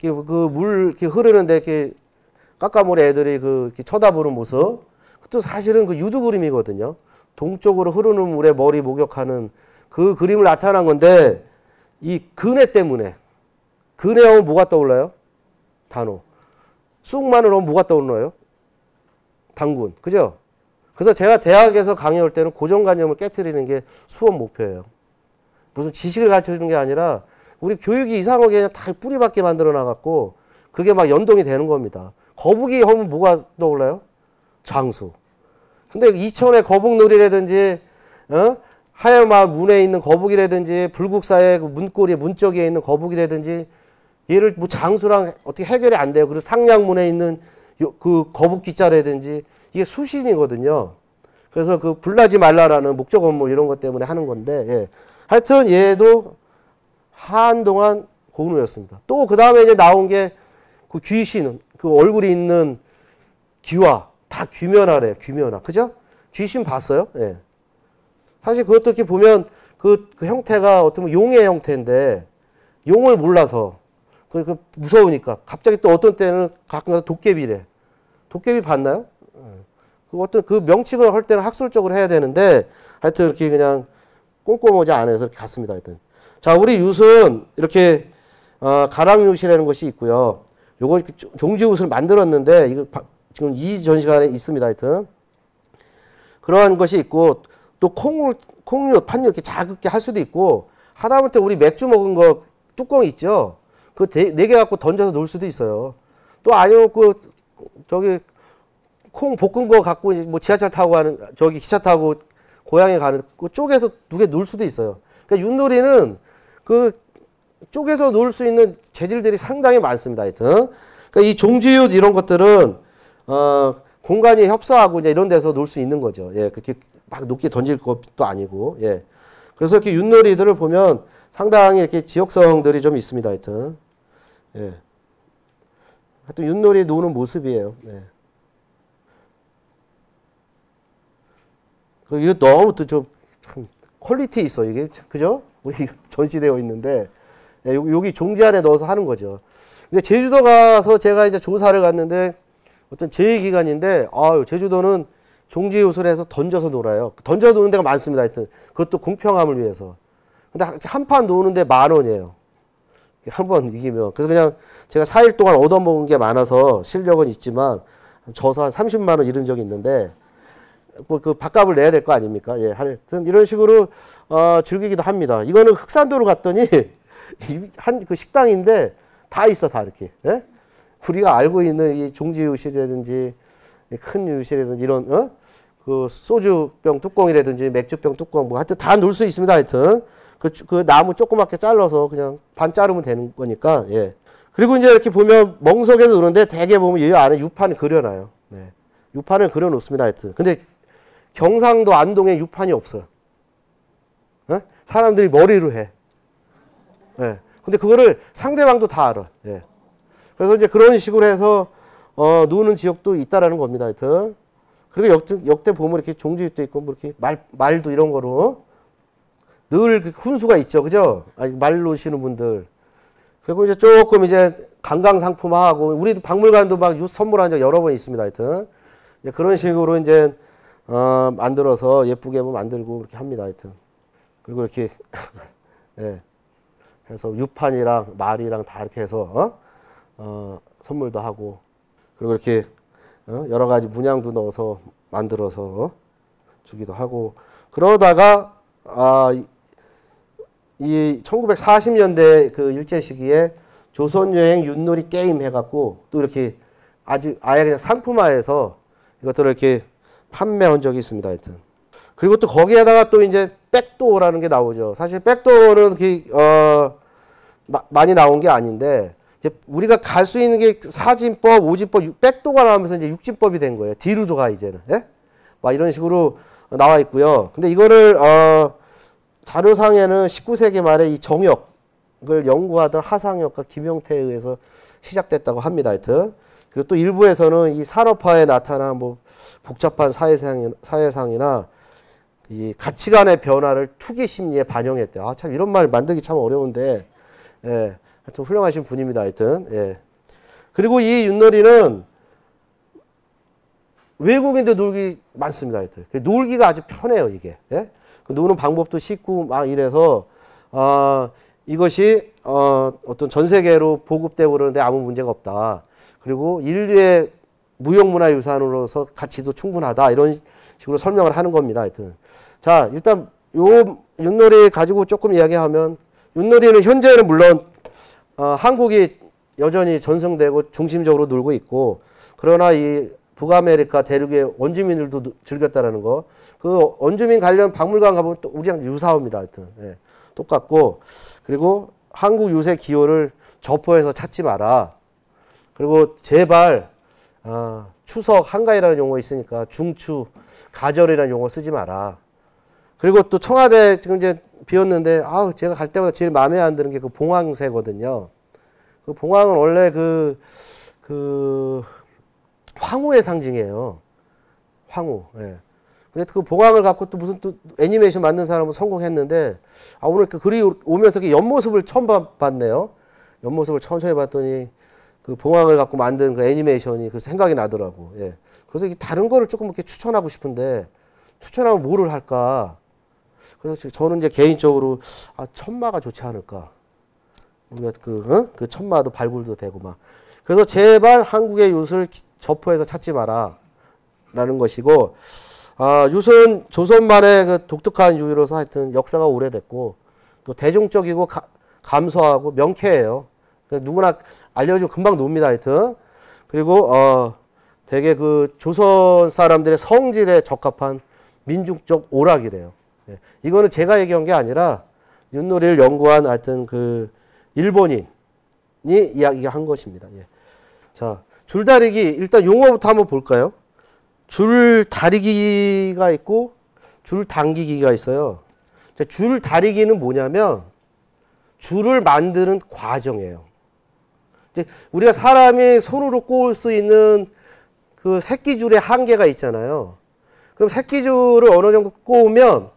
그물 이그 흐르는데 이렇게 깎아물에 애들이 그 쳐다보는 모습. 그것도 사실은 그 유두 그림이거든요. 동쪽으로 흐르는 물에 머리 목욕하는 그 그림을 나타난 건데 이 근해 때문에 근해 하면 뭐가 떠올라요? 단어 쑥만으로 하면 뭐가 떠올라요? 당군. 그죠? 그래서 제가 대학에서 강의 올 때는 고정관념을 깨뜨리는 게 수업 목표예요. 무슨 지식을 가르쳐 주는 게 아니라 우리 교육이 이상하게 그냥 다 뿌리밖에 만들어 나갔고 그게 막 연동이 되는 겁니다. 거북이 하면 뭐가 떠올라요? 장수. 근데 이천의 거북놀이라든지 어? 하얀 마을 문에 있는 거북이라든지 불국사의 그 문고리 문쪽에 있는 거북이라든지 얘를 뭐 장수랑 어떻게 해결이 안 돼요. 그리고 상량문에 있는 그 거북기자라든지 이게 수신이거든요. 그래서 그 불나지 말라라는 목적 업무 이런 것 때문에 하는 건데 예. 하여튼 얘도 한동안 고은우였습니다. 또 그 다음에 이제 나온 게 그 귀신, 그 얼굴이 있는 귀와다 귀면화래요. 귀면화 아. 그죠? 귀신 봤어요? 예. 사실 그것도 이렇게 보면 그, 그 형태가 어떻게 보면 용의 형태인데 용을 몰라서 그, 그 무서우니까 갑자기 또 어떤 때는 가끔 가다 도깨비래. 도깨비 봤나요? 예. 그 어떤 그 명칭을 할 때는 학술적으로 해야 되는데 하여튼 이렇게 그냥 꼼꼼하지 않아서 갔습니다. 하여튼. 자, 우리 윷은 이렇게 어, 아, 가랑윷이라는 것이 있고요. 요거 종지웃을 만들었는데 이거 바, 지금 이 전시관에 있습니다. 하여튼 그러한 것이 있고 또 콩을 콩류 판류 이렇게 작게 할 수도 있고 하다못해 우리 맥주 먹은 거 뚜껑 있죠. 그 네 개 갖고 던져서 놀 수도 있어요. 또 아니면 그 저기 콩 볶은 거 갖고 뭐 지하철 타고 가는 저기 기차 타고 고향에 가는 그 쪽에서 누게 놀 수도 있어요. 그러니까 윷놀이는 그 쪽에서 놀 수 있는 재질들이 상당히 많습니다. 하여튼 그러니까 이 종지윷 이런 것들은 어 공간이 협소하고 이제 이런 데서 놀 수 있는 거죠. 예, 그렇게 막 높게 던질 것도 아니고 예. 그래서 이렇게 윷놀이들을 보면 상당히 이렇게 지역성들이 좀 있습니다. 하여튼 예. 하여튼 윷놀이에 노는 모습이에요. 네. 그 이거 너무 또좀 퀄리티 있어 이게 그죠? 우리 [LAUGHS] 전시되어 있는데 네, 여기 종지 안에 넣어서 하는 거죠. 근데 제주도 가서 제가 이제 조사를 갔는데 어떤 제2 기간인데 아유 제주도는 종지 요술에서 던져서 놀아요. 던져 노는 데가 많습니다. 하여튼 그것도 공평함을 위해서. 근데 한판 노는데 만 원이에요. 한번 이기면. 그래서 그냥 제가 4일 동안 얻어먹은 게 많아서 실력은 있지만 저서 한 30만 원 잃은 적이 있는데 뭐그 밥값을 내야 될 거 아닙니까? 예, 하여튼 이런 식으로 어, 즐기기도 합니다. 이거는 흑산도로 갔더니 [LAUGHS] 한그 식당인데 다 있어 다 이렇게. 예? 우리가 알고 있는 이 종지 유실이라든지 큰 유실이라든지 이런 어? 그 소주병 뚜껑이라든지 맥주병 뚜껑 뭐 하여튼 다 놀 수 있습니다. 하여튼 그, 그 나무 조그맣게 잘라서 그냥 반 자르면 되는 거니까, 예. 그리고 이제 이렇게 보면 멍석에서 노는데 대개 보면 이 안에 유판이 그려놔요. 네. 유판을 그려놓습니다. 하여튼. 근데 경상도 안동에 유판이 없어요. 예? 사람들이 머리로 해. 예. 근데 그거를 상대방도 다 알아. 예. 그래서 이제 그런 식으로 해서 어, 노는 지역도 있다라는 겁니다. 하여튼. 그리고 역, 역대 보면 이렇게 종지도 있고, 뭐 이렇게 말, 말도 이런 거로 늘 그 훈수가 있죠. 그죠? 말 놓으시는 분들. 그리고 이제 조금 이제 관광 상품화하고 우리도 박물관도 막 선물한 적 여러 번 있습니다. 하여튼 그런 식으로 이제 어, 만들어서 예쁘게 뭐 만들고 그렇게 합니다. 하여튼 그리고 이렇게 [LAUGHS] 예. 해서 유판이랑 말이랑 다 이렇게 해서 어? 어, 선물도 하고 그리고 이렇게 어? 여러 가지 문양도 넣어서 만들어서 어? 주기도 하고 그러다가 아이 1940년대 그 일제 시기에 조선 여행 윷놀이 게임 해갖고 또 이렇게 아주 아예 그냥 상품화해서 이것들을 이렇게 판매한 적이 있습니다. 하여튼 그리고 또 거기에다가 또 이제 백도어라는 게 나오죠. 사실 백도어는 그, 어, 마, 많이 나온 게 아닌데 우리가 갈 수 있는 게 사진법, 오진법, 백도가 나오면서 이제 육진법이 된 거예요. 뒤로도 가 이제는. 예? 막 이런 식으로 나와 있고요. 근데 이거를 어, 자료상에는 19세기 말에 이 정역을 연구하던 하상역과 김영태에 의해서 시작됐다고 합니다. 하여튼. 그리고 또 일부에서는 이 산업화에 나타난 뭐 복잡한 사회상, 사회상이나 이 가치관의 변화를 투기 심리에 반영했대요. 아, 참 이런 말 만들기 참 어려운데. 예. 하여튼 훌륭하신 분입니다. 하여튼. 예. 그리고 이 윷놀이는 외국인들 놀기 많습니다. 하여튼. 그 놀기가 아주 편해요, 이게. 예? 노는 그 방법도 쉽고 막 이래서 어, 이것이 어, 어떤 전 세계로 보급되고 그러는데 아무 문제가 없다. 그리고 인류의 무형문화유산으로서 가치도 충분하다. 이런 식으로 설명을 하는 겁니다. 하여튼. 자, 일단 요 윷놀이 가지고 조금 이야기하면 윷놀이는 현재는 물론 어, 한국이 여전히 전승되고 중심적으로 놀고 있고 그러나 이 북아메리카 대륙의 원주민들도 즐겼다라는 거. 그 원주민 관련 박물관 가보면 또 우리랑 유사합니다. 하여튼. 예, 똑같고. 그리고 한국 유세 기호를 저포해서 찾지 마라. 그리고 제발, 아, 추석, 한가위라는 용어 있으니까 중추, 가절이라는 용어 쓰지 마라. 그리고 또 청와대 지금 이제 비었는데, 아우, 제가 갈 때마다 제일 마음에 안 드는 게 그 봉황새거든요. 그 봉황은 원래 그, 그, 황후의 상징이에요. 황후. 예. 근데 그 봉황을 갖고 또 무슨 또 애니메이션 만든 사람은 성공했는데 아 오늘 그 글이 오면서 옆모습을 처음 봤네요. 옆모습을 천천히 봤더니 그 봉황을 갖고 만든 그 애니메이션이 그 생각이 나더라고. 예. 그래서 이게 다른 거를 조금 이렇게 추천하고 싶은데 추천하면 뭐를 할까? 그래서 저는 이제 개인적으로 아 천마가 좋지 않을까? 우리가 그, 응? 그 천마도 발굴도 되고 막. 그래서 제발 한국의 요술 저포해서 찾지 마라. 라는 것이고, 아, 유선, 조선만의 그 독특한 유의로서 하여튼 역사가 오래됐고, 또 대중적이고 가, 감소하고 명쾌해요. 그 누구나 알려주고 금방 놉니다, 하여튼. 그리고, 어, 되게 그 조선 사람들의 성질에 적합한 민중적 오락이래요. 예. 이거는 제가 얘기한 게 아니라 윷놀이를 연구한 하여튼 그 일본인이 이야기한 것입니다. 예. 자, 줄다리기 일단 용어부터 한번 볼까요? 줄다리기가 있고 줄당기기가 있어요. 줄다리기는 뭐냐면 줄을 만드는 과정이에요. 우리가 사람이 손으로 꼬을 수 있는 그 새끼줄의 한계가 있잖아요. 그럼 새끼줄을 어느 정도 꼬으면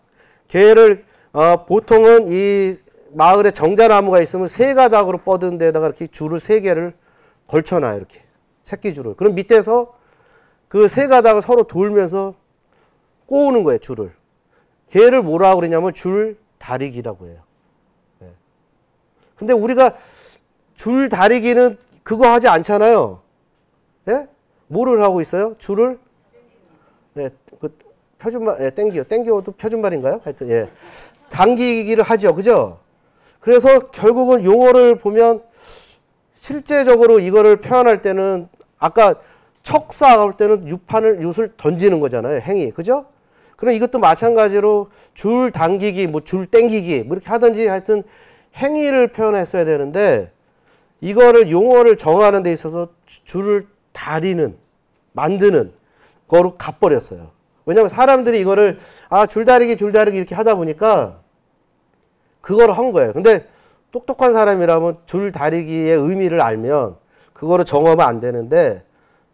개를 어, 보통은 이 마을에 정자나무가 있으면 세 가닥으로 뻗은 데다가 이렇게 줄을 세 개를 걸쳐놔요. 이렇게. 새끼 줄을. 그럼 밑에서 그 세 가닥을 서로 돌면서 꼬우는 거예요, 줄을. 걔를 뭐라고 그러냐면 줄 다리기라고 해요. 네. 근데 우리가 줄 다리기는 그거 하지 않잖아요. 예? 뭐를 하고 있어요? 줄을? 예, 그 표준말, 예, 땡겨. 땡겨도 표준말인가요? 하여튼, 예. 당기기를 하죠. 그죠? 그래서 결국은 용어를 보면 실제적으로 이거를 표현할 때는 아까 척사 할 때는 유판을 요술 던지는 거잖아요. 행위. 그죠? 그럼 이것도 마찬가지로 줄 당기기, 뭐 줄 땡기기, 뭐 이렇게 하든지 하여튼 행위를 표현했어야 되는데 이거를 용어를 정하는 데 있어서 줄을 다리는, 만드는 거로 갚버렸어요. 왜냐하면 사람들이 이거를 아, 줄다리기, 줄다리기 이렇게 하다 보니까 그걸 한 거예요. 근데 똑똑한 사람이라면 줄 다리기의 의미를 알면 그거를 정하면 안 되는데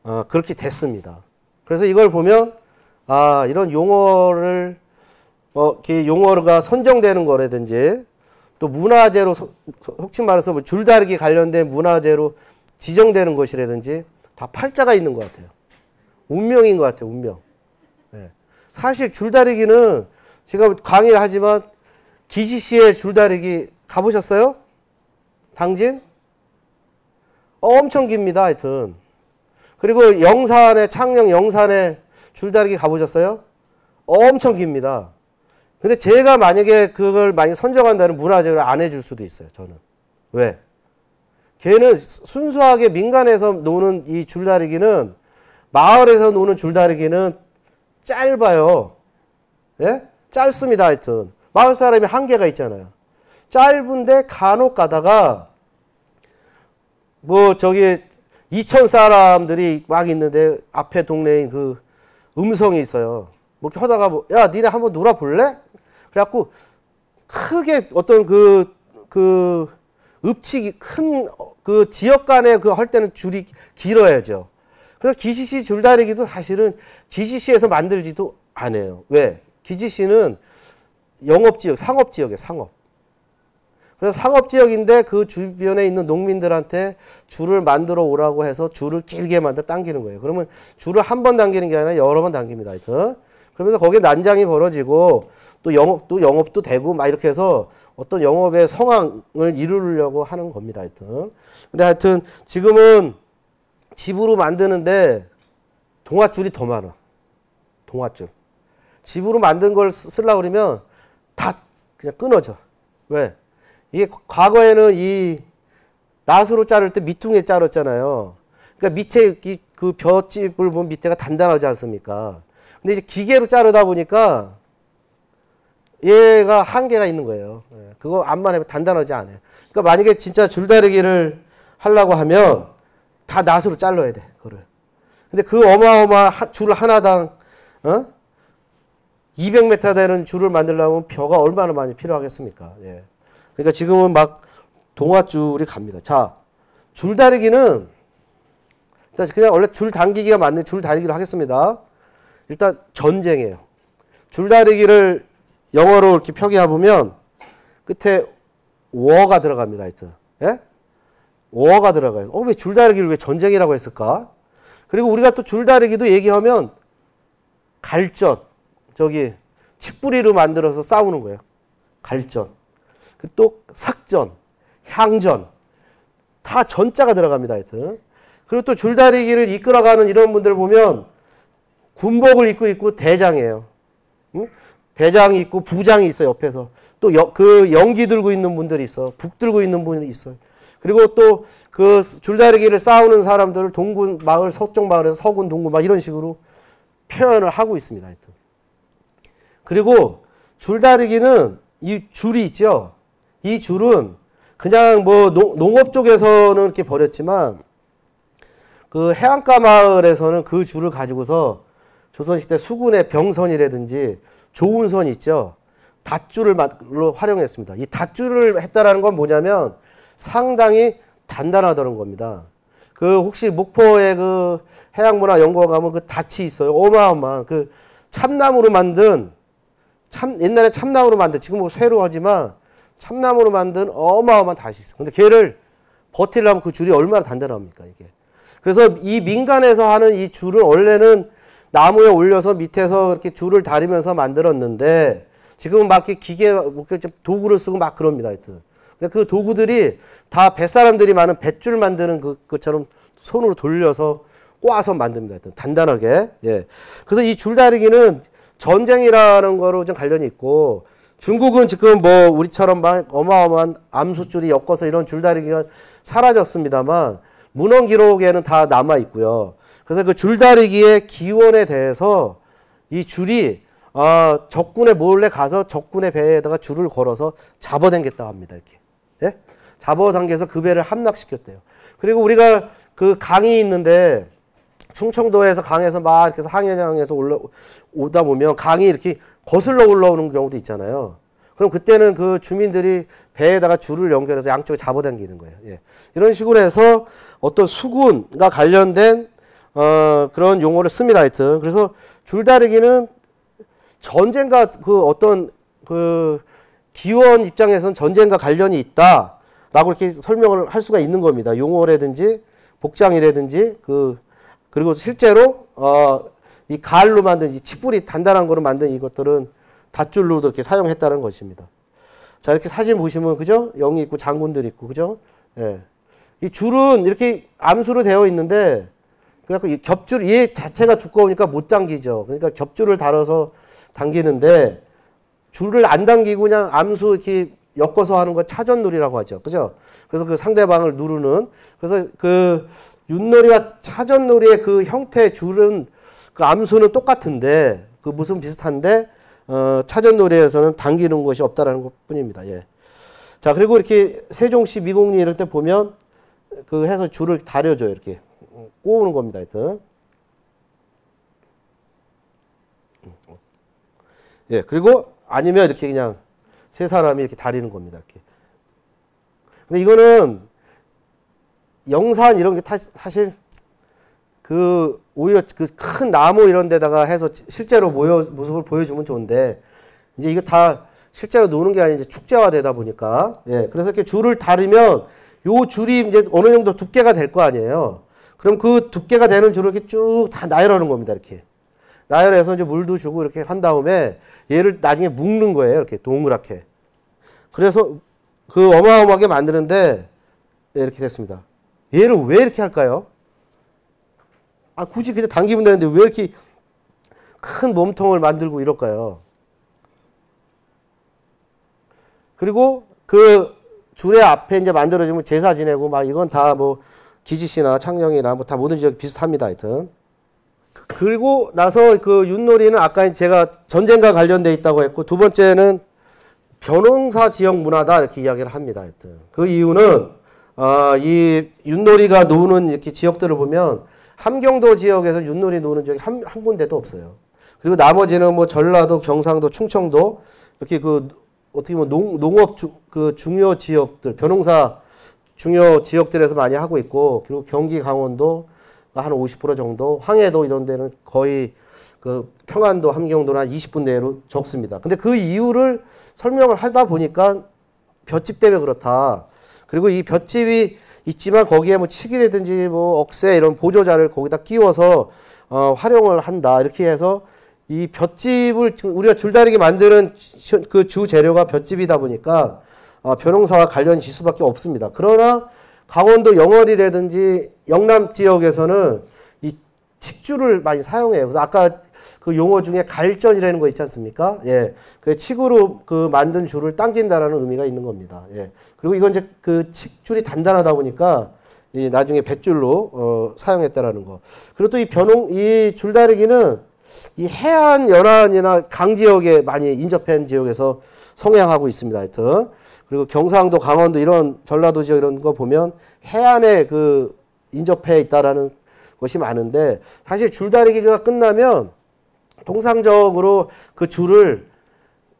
어, 그렇게 됐습니다. 그래서 이걸 보면 아 이런 용어를 어, 이 용어가 선정되는 거라든지 또 문화재로 혹시 말해서 뭐 줄다리기 관련된 문화재로 지정되는 것이라든지 다 팔자가 있는 것 같아요. 운명인 것 같아요. 운명. 네. 사실 줄다리기는 제가 강의를 하지만 기지씨의 줄다리기 가보셨어요? 당진? 어, 엄청 깁니다. 하여튼. 그리고 영산에 창녕 영산에 줄다리기 가보셨어요? 어, 엄청 깁니다. 근데 제가 만약에 그걸 많이 선정한다면 문화재를 안 해줄 수도 있어요. 저는. 왜? 걔는 순수하게 민간에서 노는 이 줄다리기는 마을에서 노는 줄다리기는 짧아요. 예? 짧습니다. 하여튼. 마을 사람이 한계가 있잖아요. 짧은데 간혹 가다가 뭐 저기 이천 사람들이 막 있는데 앞에 동네에 그 음성이 있어요. 뭐 이렇게 하다가 뭐, 야 니네 한번 놀아볼래? 그래갖고 크게 어떤 그, 그 읍치 큰그 지역 간에 그할 때는 줄이 길어야죠. 그래서 기지시 줄다리기도 사실은 기지시에서 만들지도 않아요. 왜? 기지시는 영업지역, 상업지역에 상업. 그래서 상업지역인데 그 주변에 있는 농민들한테 줄을 만들어 오라고 해서 줄을 길게 만들 당기는 거예요. 그러면 줄을 한 번 당기는 게 아니라 여러 번 당깁니다. 하여튼. 그러면서 거기에 난장이 벌어지고 또 영업도 영업도 되고 막 이렇게 해서 어떤 영업의 성황을 이루려고 하는 겁니다. 하여튼. 근데 하여튼 지금은 집으로 만드는데 동화줄이 더 많아. 동화줄. 집으로 만든 걸 쓰려고 그러면 다 그냥 끊어져. 왜? 이게 과거에는 이 낫으로 자를 때 밑둥에 자랐잖아요. 그러니까 밑에 그 벼집을 보면 밑에가 단단하지 않습니까? 근데 이제 기계로 자르다 보니까 얘가 한계가 있는 거예요. 예, 그거 암만 해면 단단하지 않아요. 그러니까 만약에 진짜 줄다리기를 하려고 하면 다 낫으로 잘라야 돼, 그거를. 근데 그 어마어마한 줄 하나당, 어? 200m 되는 줄을 만들려면 벼가 얼마나 많이 필요하겠습니까? 예. 그러니까 지금은 막 동화줄이 갑니다. 자, 줄다리기는 일단 그냥 원래 줄 당기기가 맞는 줄다리기를 하겠습니다. 일단 전쟁이에요. 줄다리기를 영어로 이렇게 표기해 보면 끝에 워가 들어갑니다. 하여튼. 예? 워가 들어가요. 어, 왜 줄다리기를 왜 전쟁이라고 했을까? 그리고 우리가 또 줄다리기도 얘기하면 갈전. 저기 칡뿌리로 만들어서 싸우는 거예요. 갈전. 또 그 삭전, 향전 다 전자가 들어갑니다. 하여튼. 그리고 또 줄다리기를 이끌어가는 이런 분들 보면 군복을 입고 있고 대장이에요. 응? 대장이 있고 부장이 있어 옆에서 또 그 연기 들고 있는 분들이 있어 북 들고 있는 분이 있어 그리고 또 그 줄다리기를 싸우는 사람들을 동군 마을 서쪽 마을에서 서군 동군 막 이런 식으로 표현을 하고 있습니다. 하여튼. 그리고 줄다리기는 이 줄이 있죠. 이 줄은 그냥 뭐 농, 업 쪽에서는 이렇게 버렸지만 그 해안가 마을에서는 그 줄을 가지고서 조선시대 수군의 병선이라든지 좋은 선 있죠. 닷줄을 로 활용했습니다. 이 닷줄을 했다라는 건 뭐냐면 상당히 단단하다는 겁니다. 그 혹시 목포의 그 해양문화연구원 가면 그 닷이 있어요. 어마어마한 그 참나무로 만든 참 옛날에 참나무로 만든 지금 뭐 쇠로 하지만 참나무로 만든 어마어마한 다이 있어. 근데 걔를 버티려면 그 줄이 얼마나 단단합니까, 이게. 그래서 이 민간에서 하는 이 줄은 원래는 나무에 올려서 밑에서 이렇게 줄을 다리면서 만들었는데 지금은 막 이렇게 기계, 뭐 도구를 쓰고 막 그럽니다, 하여튼. 근데 그 도구들이 다 뱃사람들이 많은 뱃줄 만드는 그, 것처럼 손으로 돌려서 꼬아서 만듭니다, 하여튼. 단단하게. 예. 그래서 이 줄다리기는 전쟁이라는 거로 좀 관련이 있고 중국은 지금 뭐 우리처럼 막 어마어마한 암수줄이 엮어서 이런 줄다리기가 사라졌습니다만 문헌 기록에는 다 남아 있고요. 그래서 그 줄다리기의 기원에 대해서 이 줄이 어, 적군에 몰래 가서 적군의 배에다가 줄을 걸어서 잡아당겼다 고 합니다. 이렇게. 예? 잡아당겨서 그 배를 함락시켰대요. 그리고 우리가 그 강이 있는데 충청도에서 강에서 막 이렇게 상해량에서 올라오다 보면 강이 이렇게 거슬러 올라오는 경우도 있잖아요. 그럼 그때는 그 주민들이 배에다가 줄을 연결해서 양쪽에 잡아당기는 거예요. 예. 이런 식으로 해서 어떤 수군과 관련된 어, 그런 용어를 씁니다. 하여튼 그래서 줄다리기는 전쟁과 그 어떤 그 기원 입장에서는 전쟁과 관련이 있다라고 이렇게 설명을 할 수가 있는 겁니다. 용어라든지 복장이라든지 그 그리고 실제로 어, 이 가을로 만든 이칡뿌리 단단한 거로 만든 이것들은 닷줄로도 이렇게 사용했다는 것입니다. 자 이렇게 사진 보시면 그죠? 영이 있고 장군들 있고 그죠? 예. 이 줄은 이렇게 암수로 되어 있는데 그래갖고 이 겹줄 얘 자체가 두꺼우니까 못 당기죠. 그러니까 겹줄을 달아서 당기는데 줄을 안 당기고 그냥 암수 이렇게 엮어서 하는 거 차전놀이라고 하죠. 그죠? 그래서 그 상대방을 누르는 그래서 그 윷놀이와 차전놀이의그 형태 줄은 그 암수는 똑같은데 그 무슨 비슷한데 어, 차전놀이에서는 당기는 것이 없다라는 것뿐입니다. 예. 자 그리고 이렇게 세종시 미공리 이럴 때 보면 그 해서 줄을 다려줘요 이렇게 음, 꼬우는 겁니다. 하여튼 음. 예 그리고 아니면 이렇게 그냥 세 사람이 이렇게 다리는 겁니다. 이렇게 근데 이거는 영산 이런 게 타, 사실 그 오히려 그 큰 나무 이런 데다가 해서 실제로 모여 모습을 보여주면 좋은데 이제 이거 다 실제로 노는 게 아니라 축제화 되다 보니까 예 그래서 이렇게 줄을 다르면 요 줄이 이제 어느 정도 두께가 될 거 아니에요. 그럼 그 두께가 되는 줄을 이렇게 쭉 다 나열하는 겁니다. 이렇게 나열해서 이제 물도 주고 이렇게 한 다음에 얘를 나중에 묶는 거예요. 이렇게 동그랗게. 그래서 그 어마어마하게 만드는데 네, 이렇게 됐습니다. 얘를 왜 이렇게 할까요? 아, 굳이 그냥 당기면 되는데 왜 이렇게 큰 몸통을 만들고 이럴까요? 그리고 그 줄의 앞에 이제 만들어지면 제사 지내고 막 이건 다 뭐 기지시나 창녕이나 뭐 다 모든 지역 비슷합니다. 하여튼. 그리고 나서 그 윷놀이는 아까 제가 전쟁과 관련돼 있다고 했고 두 번째는 변홍사 지역 문화다 이렇게 이야기를 합니다. 하여튼. 그 이유는 어, 이 윷놀이가 노는 이렇게 지역들을 보면 함경도 지역에서 윷놀이 노는 지역이 한, 한 군데도 없어요. 그리고 나머지는 뭐 전라도, 경상도, 충청도 이렇게 그 어떻게 보면 농, 농업 주, 그 중요 지역들, 변농사 중요 지역들에서 많이 하고 있고 그리고 경기 강원도 한 50% 정도, 황해도 이런 데는 거의 그 평안도, 함경도나한 20분 내로 적습니다. 근데 그 이유를 설명을 하다 보니까 볏집 때문에 그렇다. 그리고 이볏짚이 있지만 거기에 뭐 치기라든지 뭐 억새 이런 보조자를 거기다 끼워서 어, 활용을 한다. 이렇게 해서 이볏짚을 우리가 줄다리기 만드는 그 주재료가 볏짚이다 보니까 어, 벼농사와 관련 이 지수밖에 없습니다. 그러나 강원도 영월이라든지 영남 지역에서는 이 칡주를 많이 사용해요. 그래서 아까 그 용어 중에 갈전이라는 거 있지 않습니까? 예. 그 칡으로 그 만든 줄을 당긴다라는 의미가 있는 겁니다. 예. 그리고 이건 이제 그 칡줄이 단단하다 보니까 이 나중에 뱃줄로 어, 사용했다라는 거. 그리고 또 이 변홍 이 줄다리기는 이 해안 연안이나 강 지역에 많이 인접한 지역에서 성행하고 있습니다. 하여튼. 그리고 경상도, 강원도 이런 전라도 지역 이런 거 보면 해안에 그 인접해 있다라는 것이 많은데 사실 줄다리기가 끝나면 통상적으로 그 줄을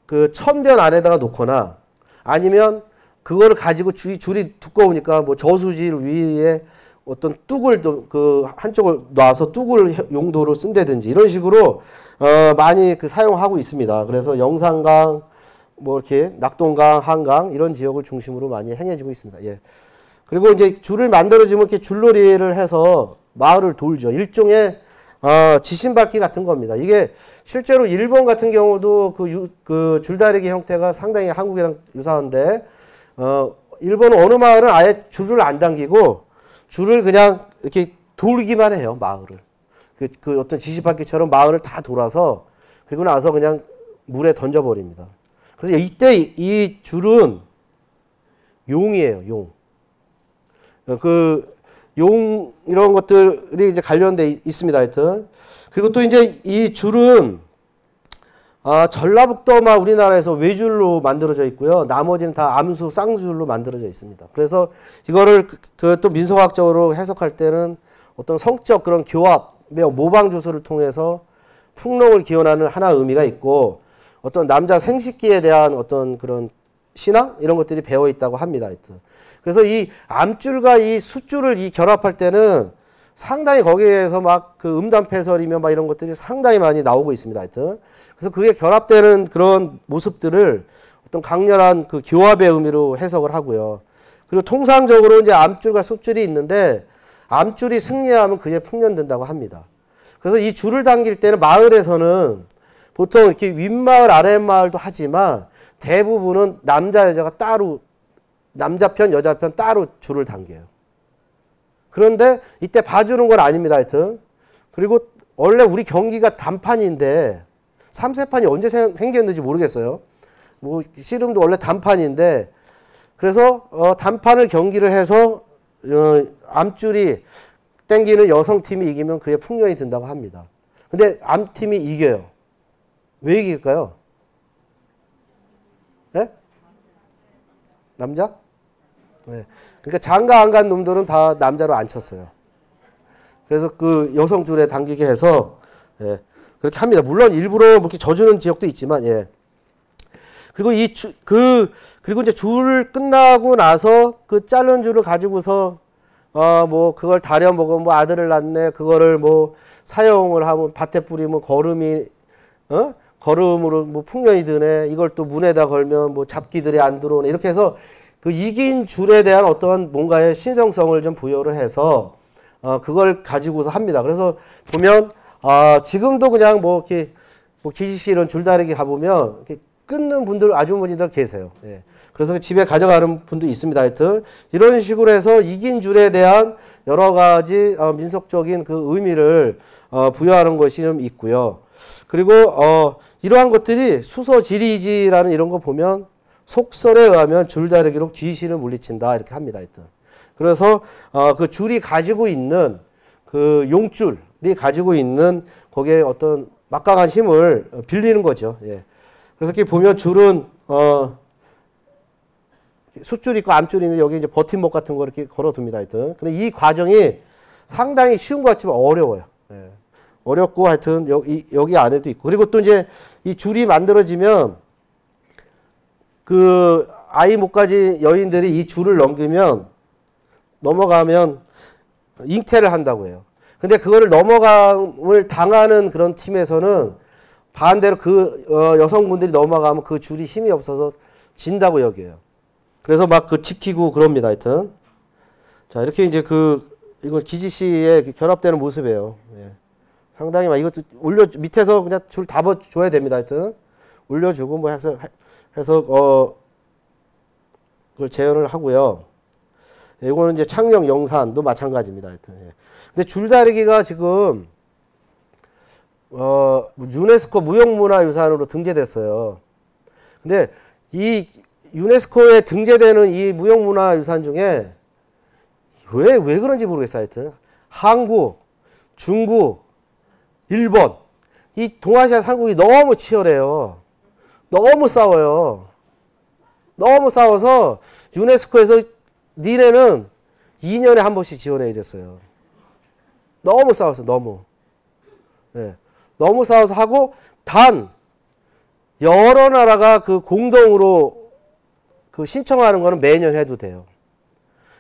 그 천변 안에다가 놓거나 아니면 그거를 가지고 줄이, 줄이 두꺼우니까 뭐 저수지 위에 어떤 뚝을 그 한쪽을 놔서 뚝을 용도로 쓴다든지 이런 식으로 어 많이 그 사용하고 있습니다. 그래서 영산강 뭐 이렇게 낙동강, 한강 이런 지역을 중심으로 많이 행해지고 있습니다. 예. 그리고 이제 줄을 만들어주면 이렇게 줄놀이를 해서 마을을 돌죠. 일종의 어, 아, 지신밝기 같은 겁니다. 이게 실제로 일본 같은 경우도 그, 유, 그 줄다리기 형태가 상당히 한국이랑 유사한데 어, 일본 어느 마을은 아예 줄을 안 당기고 줄을 그냥 이렇게 돌기만 해요 마을을 그, 그 어떤 지시밟기처럼 마을을 다 돌아서 그리고 나서 그냥 물에 던져버립니다. 그래서 이때 이 줄은 용이에요 용. 어, 그용 이런 것들이 이제 관련돼 있습니다. 하여튼 그리고 또 이제 이 줄은 아, 전라북도만 우리나라에서 외줄로 만들어져 있고요. 나머지는 다 암수 쌍줄로 만들어져 있습니다. 그래서 이거를 그또 그, 그 민속학적으로 해석할 때는 어떤 성적 그런 교합의 모방 주소를 통해서 풍렁을 기원하는 하나 의미가 있고 어떤 남자 생식기에 대한 어떤 그런 신앙 이런 것들이 배어 있다고 합니다. 하여튼. 그래서 이 암줄과 이 숫줄을 이 결합할 때는 상당히 거기에서 막 그음단패설이며막 이런 것들이 상당히 많이 나오고 있습니다. 하여튼. 그래서 그게 결합되는 그런 모습들을 어떤 강렬한 그 교합의 의미로 해석을 하고요. 그리고 통상적으로 이제 암줄과 숫줄이 있는데 암줄이 승리하면 그게 풍년된다고 합니다. 그래서 이 줄을 당길 때는 마을에서는 보통 이렇게 윗마을 아랫마을도 하지만 대부분은 남자 여자가 따로 남자편, 여자편 따로 줄을 당겨요. 그런데 이때 봐주는 건 아닙니다, 하여튼. 그리고 원래 우리 경기가 단판인데 3세판이 언제 생겼는지 모르겠어요. 뭐 씨름도 원래 단판인데 그래서 어, 단판을 경기를 해서 어, 암줄이 땡기는 여성팀이 이기면 그의 풍년이 든다고 합니다. 근데 암팀이 이겨요. 왜 이길까요? 네? 남자? 네. 그러니까 장가 안 간 놈들은 다 남자로 안 쳤어요. 그래서 그 여성 줄에 당기게 해서 예, 그렇게 합니다. 물론 일부러 그렇게 져주는 지역도 있지만 예. 그리고 이 그 그리고 이제 줄 끝나고 나서 그 자른 줄을 가지고서 어 뭐 그걸 다려 먹으면 뭐 아들을 낳네 그거를 뭐 사용을 하면 밭에 뿌리면 거름이 어 걸음으로 뭐 풍년이 드네 이걸 또 문에다 걸면 뭐 잡기들이 안 들어오네 이렇게 해서 그 이긴 줄에 대한 어떤 뭔가의 신성성을 좀 부여를 해서 어, 그걸 가지고서 합니다. 그래서 보면 아, 지금도 그냥 뭐 이렇게 뭐 기지씨 이런 줄다리기 가보면 이렇게 끊는 분들 아주머니들 계세요. 예. 그래서 그 집에 가져가는 분도 있습니다. 하여튼 이런 식으로 해서 이긴 줄에 대한 여러 가지 어, 민속적인 그 의미를 어, 부여하는 것이 좀 있고요. 그리고 어, 이러한 것들이 수서 지리지라는 이런 거 보면 속설에 의하면 줄다리기로 귀신을 물리친다 이렇게 합니다. 하여튼. 그래서 어, 그 줄이 가지고 있는 그 용줄이 가지고 있는 거기에 어떤 막강한 힘을 어, 빌리는 거죠. 예. 그래서 이렇게 보면 줄은 어, 숫줄 있고 암줄 있는데 여기 이제 버팀목 같은 거 이렇게 걸어둡니다. 하여튼. 근데 이 과정이 상당히 쉬운 것 같지만 어려워요. 예. 어렵고 하여튼 여기, 여기 안에도 있고. 그리고 또 이제 이 줄이 만들어지면 그 아이 못까지 여인들이 이 줄을 넘기면 넘어가면 잉태를 한다고 해요. 근데 그거를 넘어감을 당하는 그런 팀에서는 반대로 그 어, 여성분들이 넘어가면 그 줄이 힘이 없어서 진다고 여기에요. 그래서 막 그 지키고 그럽니다. 하여튼. 자, 이렇게 이제 그, 이걸 기지 씨의 그 결합되는 모습이에요. 예. 상당히 막 이것도 올려, 밑에서 그냥 줄다 줘야 됩니다. 하여튼. 올려주고 뭐 해서 해서 어 그걸 재현을 하고요. 예, 이거는 이제 창녕 영산도 마찬가지입니다. 하여튼. 예. 근데 줄다리기가 지금 어 유네스코 무형문화유산으로 등재됐어요. 근데 이 유네스코에 등재되는 이 무형문화유산 중에 왜, 왜 그런지 모르겠어요. 하여튼. 한국, 중국, 일본. 이 동아시아 삼국이 너무 치열해요. 너무 싸워요. 너무 싸워서 유네스코에서 니네는 2년에 한 번씩 지원해 이랬어요. 너무 싸워서 너무. 네. 너무 싸워서 하고 단 여러 나라가 그 공동으로 그 신청하는 거는 매년 해도 돼요.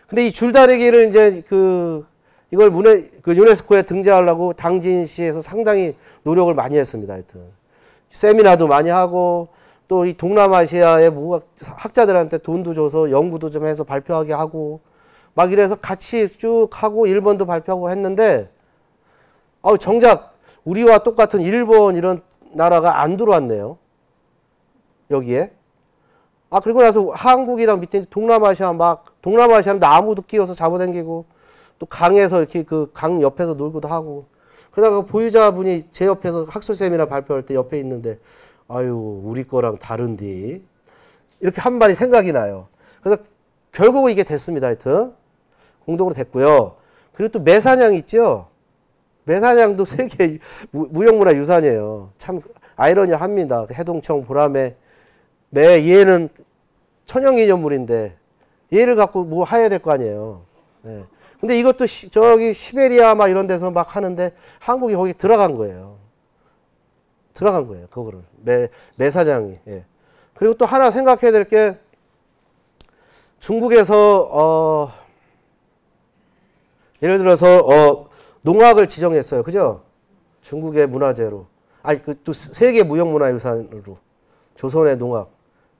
근데 이 줄다리기를 이제 그 이걸 문해 그 유네스코에 등재하려고 당진시에서 상당히 노력을 많이 했습니다. 하여튼 세미나도 많이 하고 또이 동남아시아의 뭐 학자들한테 돈도 줘서 연구도 좀 해서 발표하게 하고 막 이래서 같이 쭉 하고 일본도 발표하고 했는데 아우 정작 우리와 똑같은 일본 이런 나라가 안 들어왔네요. 여기에. 아 그리고 나서 한국이랑 밑에 동남아시아 막 동남아시아는 나무도 끼워서 잡아당기고 또 강에서 이렇게 그 강 옆에서 놀기도 하고 그러다가 보유자분이 제 옆에서 학술세미나 발표할 때 옆에 있는데 아유 우리 거랑 다른디 이렇게 한마이 생각이 나요. 그래서 결국 이게 됐습니다. 하여튼 공동으로 됐고요. 그리고 또 매사냥 있죠. 매사냥도 [LAUGHS] 세계 무형문화 유산이에요. 참 아이러니합니다. 그 해동청 보람에 매 얘는 천연기념물인데 얘를 갖고 뭐 해야 될 거 아니에요. 네. 근데 이것도 시, 저기 시베리아 막 이런 데서 막 하는데 한국이 거기 들어간 거예요. 들어간 거예요. 그거를. 매, 매사장이. 예. 그리고 또 하나 생각해야 될 게 중국에서 어, 예를 들어서 어, 농악을 지정했어요. 그죠? 중국의 문화재로. 아니 그 또 세계 무형문화유산으로 조선의 농악.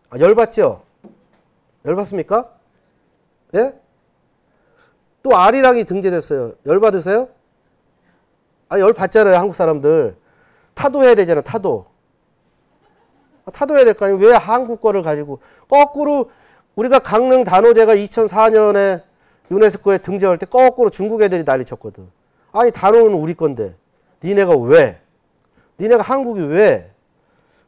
아, 열받죠? 열받습니까? 예? 또 아리랑이 등재됐어요. 열받으세요? 아, 열받잖아요. 한국 사람들. 타도해야 되잖아. 타도. 아, 타도해야 될 거 아니에요. 왜 한국 거를 가지고 거꾸로 우리가 강릉 단오제가 2004년에 유네스코에 등재할 때 거꾸로 중국 애들이 난리 쳤거든. 아니 단오는 우리 건데 니네가 왜? 니네가 한국이 왜?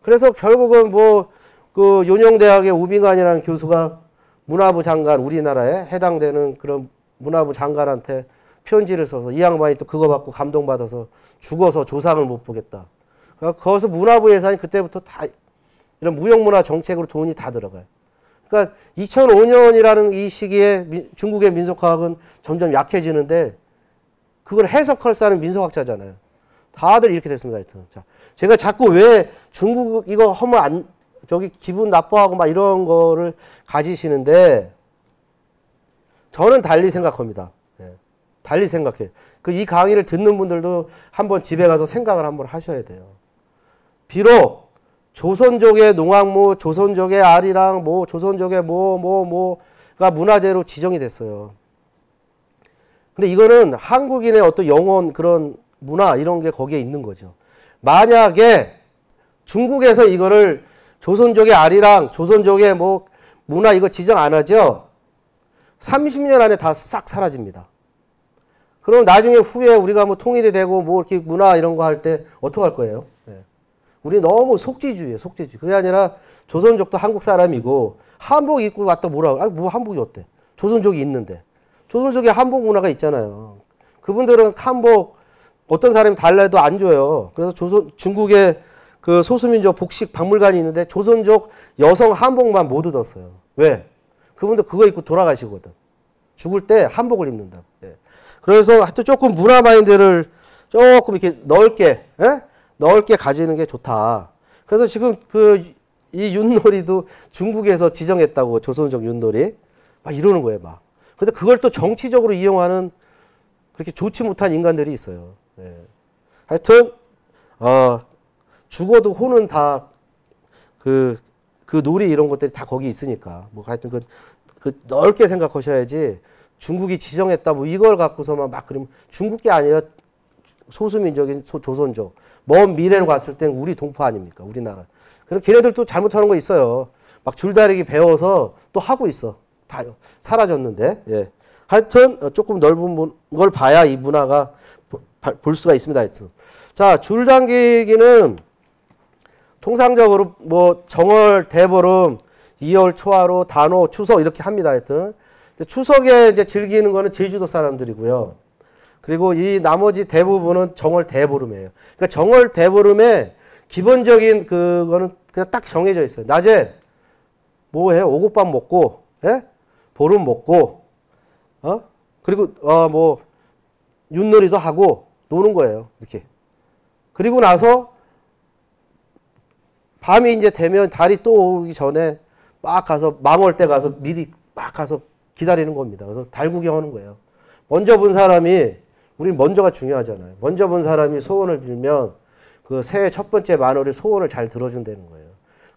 그래서 결국은 뭐그요영대학의 우빙관이라는 교수가 문화부 장관 우리나라에 해당되는 그런 문화부 장관한테 편지를 써서 이 양반이 또 그거 받고 감동받아서 죽어서 조상을 못 보겠다. 그래서 그러니까 문화부 예산이 그때부터 다 이런 무형문화 정책으로 돈이 다 들어가요. 그러니까 2005년이라는 이 시기에 미, 중국의 민속학은 점점 약해지는데 그걸 해석할 사람은 민속학자잖아요. 다들 이렇게 됐습니다. 하여튼. 자, 제가 자꾸 왜 중국 이거 하면 안, 저기 기분 나빠하고 막 이런 거를 가지시는데 저는 달리 생각합니다. 예, 달리 생각해요. 그 이 강의를 듣는 분들도 한번 집에 가서 생각을 한번 하셔야 돼요. 비록 조선족의 농악무, 조선족의 알이랑 뭐 조선족의 뭐뭐 뭐, 뭐가 문화재로 지정이 됐어요. 근데 이거는 한국인의 어떤 영혼 그런 문화 이런 게 거기에 있는 거죠. 만약에 중국에서 이거를 조선족의 알이랑 조선족의 뭐 문화 이거 지정 안 하죠? 30년 안에 다 싹 사라집니다. 그럼 나중에 후에 우리가 뭐 통일이 되고 뭐 이렇게 문화 이런 거 할 때 어떡할 거예요? 우리 너무 속지주의예요, 속지주의. 그게 아니라 조선족도 한국 사람이고 한복 입고 왔다 뭐라고? 아, 뭐 한복이 어때? 조선족이 있는데. 조선족에 한복 문화가 있잖아요. 그분들은 한복 어떤 사람이 달라 도안 줘요. 그래서 조선 중국의그 소수민족 복식 박물관이 있는데 조선족 여성 한복만 못 얻었어요. 왜? 그분들 그거 입고 돌아가시거든. 죽을 때 한복을 입는다 예. 그래서 하여튼 조금 문화 마인드를 조금 이렇게 넓게 예? 넓게 가지는 게 좋다. 그래서 지금 그이 윷놀이도 중국에서 지정했다고 조선족 윷놀이 막 이러는 거예요, 막. 근데 그걸 또 정치적으로 이용하는 그렇게 좋지 못한 인간들이 있어요. 예. 하여튼 어, 죽어도 혼은 다그그 그 놀이 이런 것들이 다 거기 있으니까 뭐 하여튼 그, 그 넓게 생각하셔야지 중국이 지정했다 뭐 이걸 갖고서만 막 그러면 중국 게 아니라 소수민족인 소, 조선족. 먼 미래로 갔을 땐 우리 동포 아닙니까? 우리나라. 그럼 걔네들 또 잘못하는 거 있어요. 막 줄다리기 배워서 또 하고 있어. 다 사라졌는데. 예. 하여튼 어, 조금 넓은 걸 봐야 이 문화가 볼 수가 있습니다. 하여튼. 자, 줄당기기는 통상적으로 뭐 정월, 대보름, 2월 초하루, 단오, 추석 이렇게 합니다. 하여튼. 추석에 이제 즐기는 거는 제주도 사람들이고요. 그리고 이 나머지 대부분은 정월 대보름이에요. 그러니까 정월 대보름에 기본적인 그거는 그냥 딱 정해져 있어요. 낮에 뭐해 오곡밥 먹고, 예? 보름 먹고, 어? 그리고, 어, 뭐, 윷놀이도 하고, 노는 거예요. 이렇게. 그리고 나서, 밤이 이제 되면 달이 또 오기 전에 막 가서, 망월 때 가서 미리 막 가서 기다리는 겁니다. 그래서 달 구경하는 거예요. 먼저 본 사람이 우린 먼저가 중요하잖아요. 먼저 본 사람이 소원을 빌면 그 새해 첫 번째 만월에 소원을 잘 들어준다는 거예요.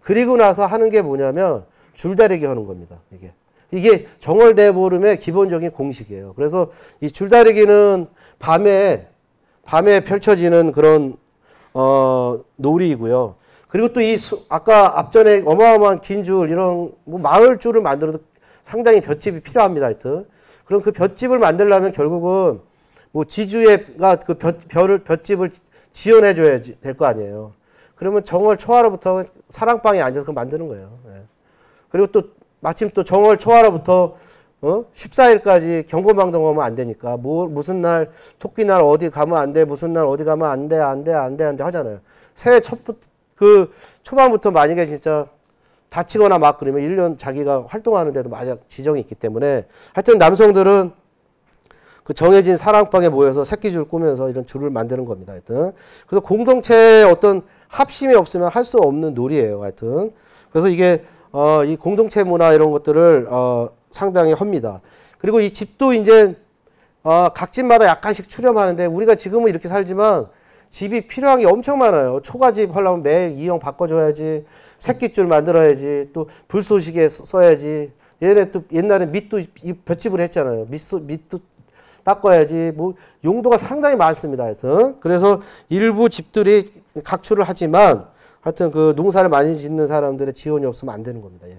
그리고 나서 하는 게 뭐냐면 줄다리기 하는 겁니다. 이게. 이게 정월대보름의 기본적인 공식이에요. 그래서 이 줄다리기는 밤에, 밤에 펼쳐지는 그런, 어, 놀이이고요. 그리고 또 이 아까 앞전에 어마어마한 긴 줄 이런 뭐 마을 줄을 만들어도 상당히 볏집이 필요합니다. 하여튼 그럼 그 볏집을 만들려면 결국은 뭐 지주가 그 볕, 벼를, 볕집을 지원해줘야 될 거 아니에요. 그러면 정월 초하로부터 사랑방에 앉아서 그 만드는 거예요. 예. 그리고 또 마침 또 정월 초하로부터 어? 14일까지 경고망동 하면 안 되니까 뭐, 무슨 날 토끼 날 어디 가면 안 돼 무슨 날 어디 가면 안 돼 안 돼 안 돼 안 돼 하잖아요. 새해 첫그 초반부터 만약에 진짜 다치거나 막 그러면 1년 자기가 활동하는데도 만약 지정이 있기 때문에 하여튼 남성들은 그 정해진 사랑방에 모여서 새끼줄 꾸면서 이런 줄을 만드는 겁니다. 하여튼. 그래서 공동체의 어떤 합심이 없으면 할 수 없는 놀이에요. 하여튼. 그래서 이게, 어, 이 공동체 문화 이런 것들을, 어, 상당히 헙니다. 그리고 이 집도 이제, 어, 각 집마다 약간씩 출렴하는데 우리가 지금은 이렇게 살지만 집이 필요한 게 엄청 많아요. 초가집 하려면 매일 이형 바꿔줘야지, 새끼줄 만들어야지, 또 불쏘시개 써야지, 얘네 또 옛날에 밑도 볏집을 했잖아요. 밑도, 밑도 닦아야지 뭐 용도가 상당히 많습니다. 하여튼 그래서 일부 집들이 각출을 하지만 하여튼 그 농사를 많이 짓는 사람들의 지원이 없으면 안 되는 겁니다. 예.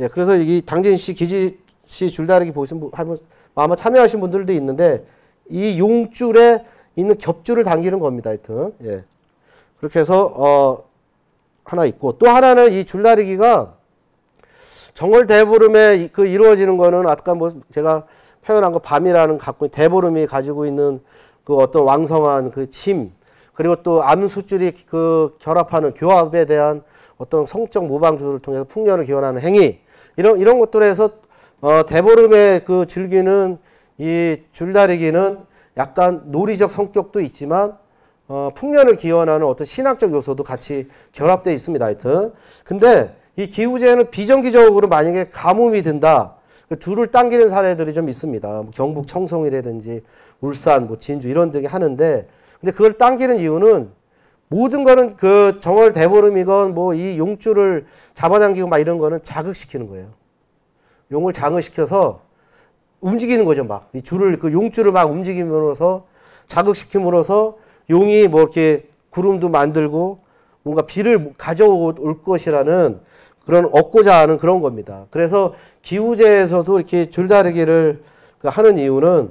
예 그래서 이 당진 시 기지 시 줄다리기 보시면 아마 참여하신 분들도 있는데 이 용줄에 있는 겹줄을 당기는 겁니다. 하여튼 예. 그렇게 해서 어 하나 있고 또 하나는 이 줄다리기가 정월 대보름에 그 이루어지는 거는 아까 뭐 제가 표현한 거 밤이라는 갖고 대보름이 가지고 있는 그 어떤 왕성한 그 힘, 그리고 또 암수줄이 그 결합하는 교합에 대한 어떤 성적 모방주를 통해서 풍년을 기원하는 행위 이런 이런 것들에서 어, 대보름의그 즐기는 이 줄다리기는 약간 놀이적 성격도 있지만 어, 풍년을 기원하는 어떤 신학적 요소도 같이 결합되어 있습니다. 하여튼 근데 이기후재는 비정기적으로 만약에 가뭄이 든다 줄을 그 당기는 사례들이 좀 있습니다. 뭐 경북 청송이라든지 울산, 뭐 진주 이런 데 하는데 근데 그걸 당기는 이유는 모든 거는 그 정월 대보름이건 뭐 이 용줄을 잡아당기고 막 이런 거는 자극시키는 거예요. 용을 자극시켜서 움직이는 거죠, 막. 이 줄을, 그 용줄을 막 움직임으로써 자극시킴으로써 용이 뭐 이렇게 구름도 만들고 뭔가 비를 가져올 것이라는 그런 얻고자 하는 그런 겁니다. 그래서 기우제에서도 이렇게 줄다르기를 그 하는 이유는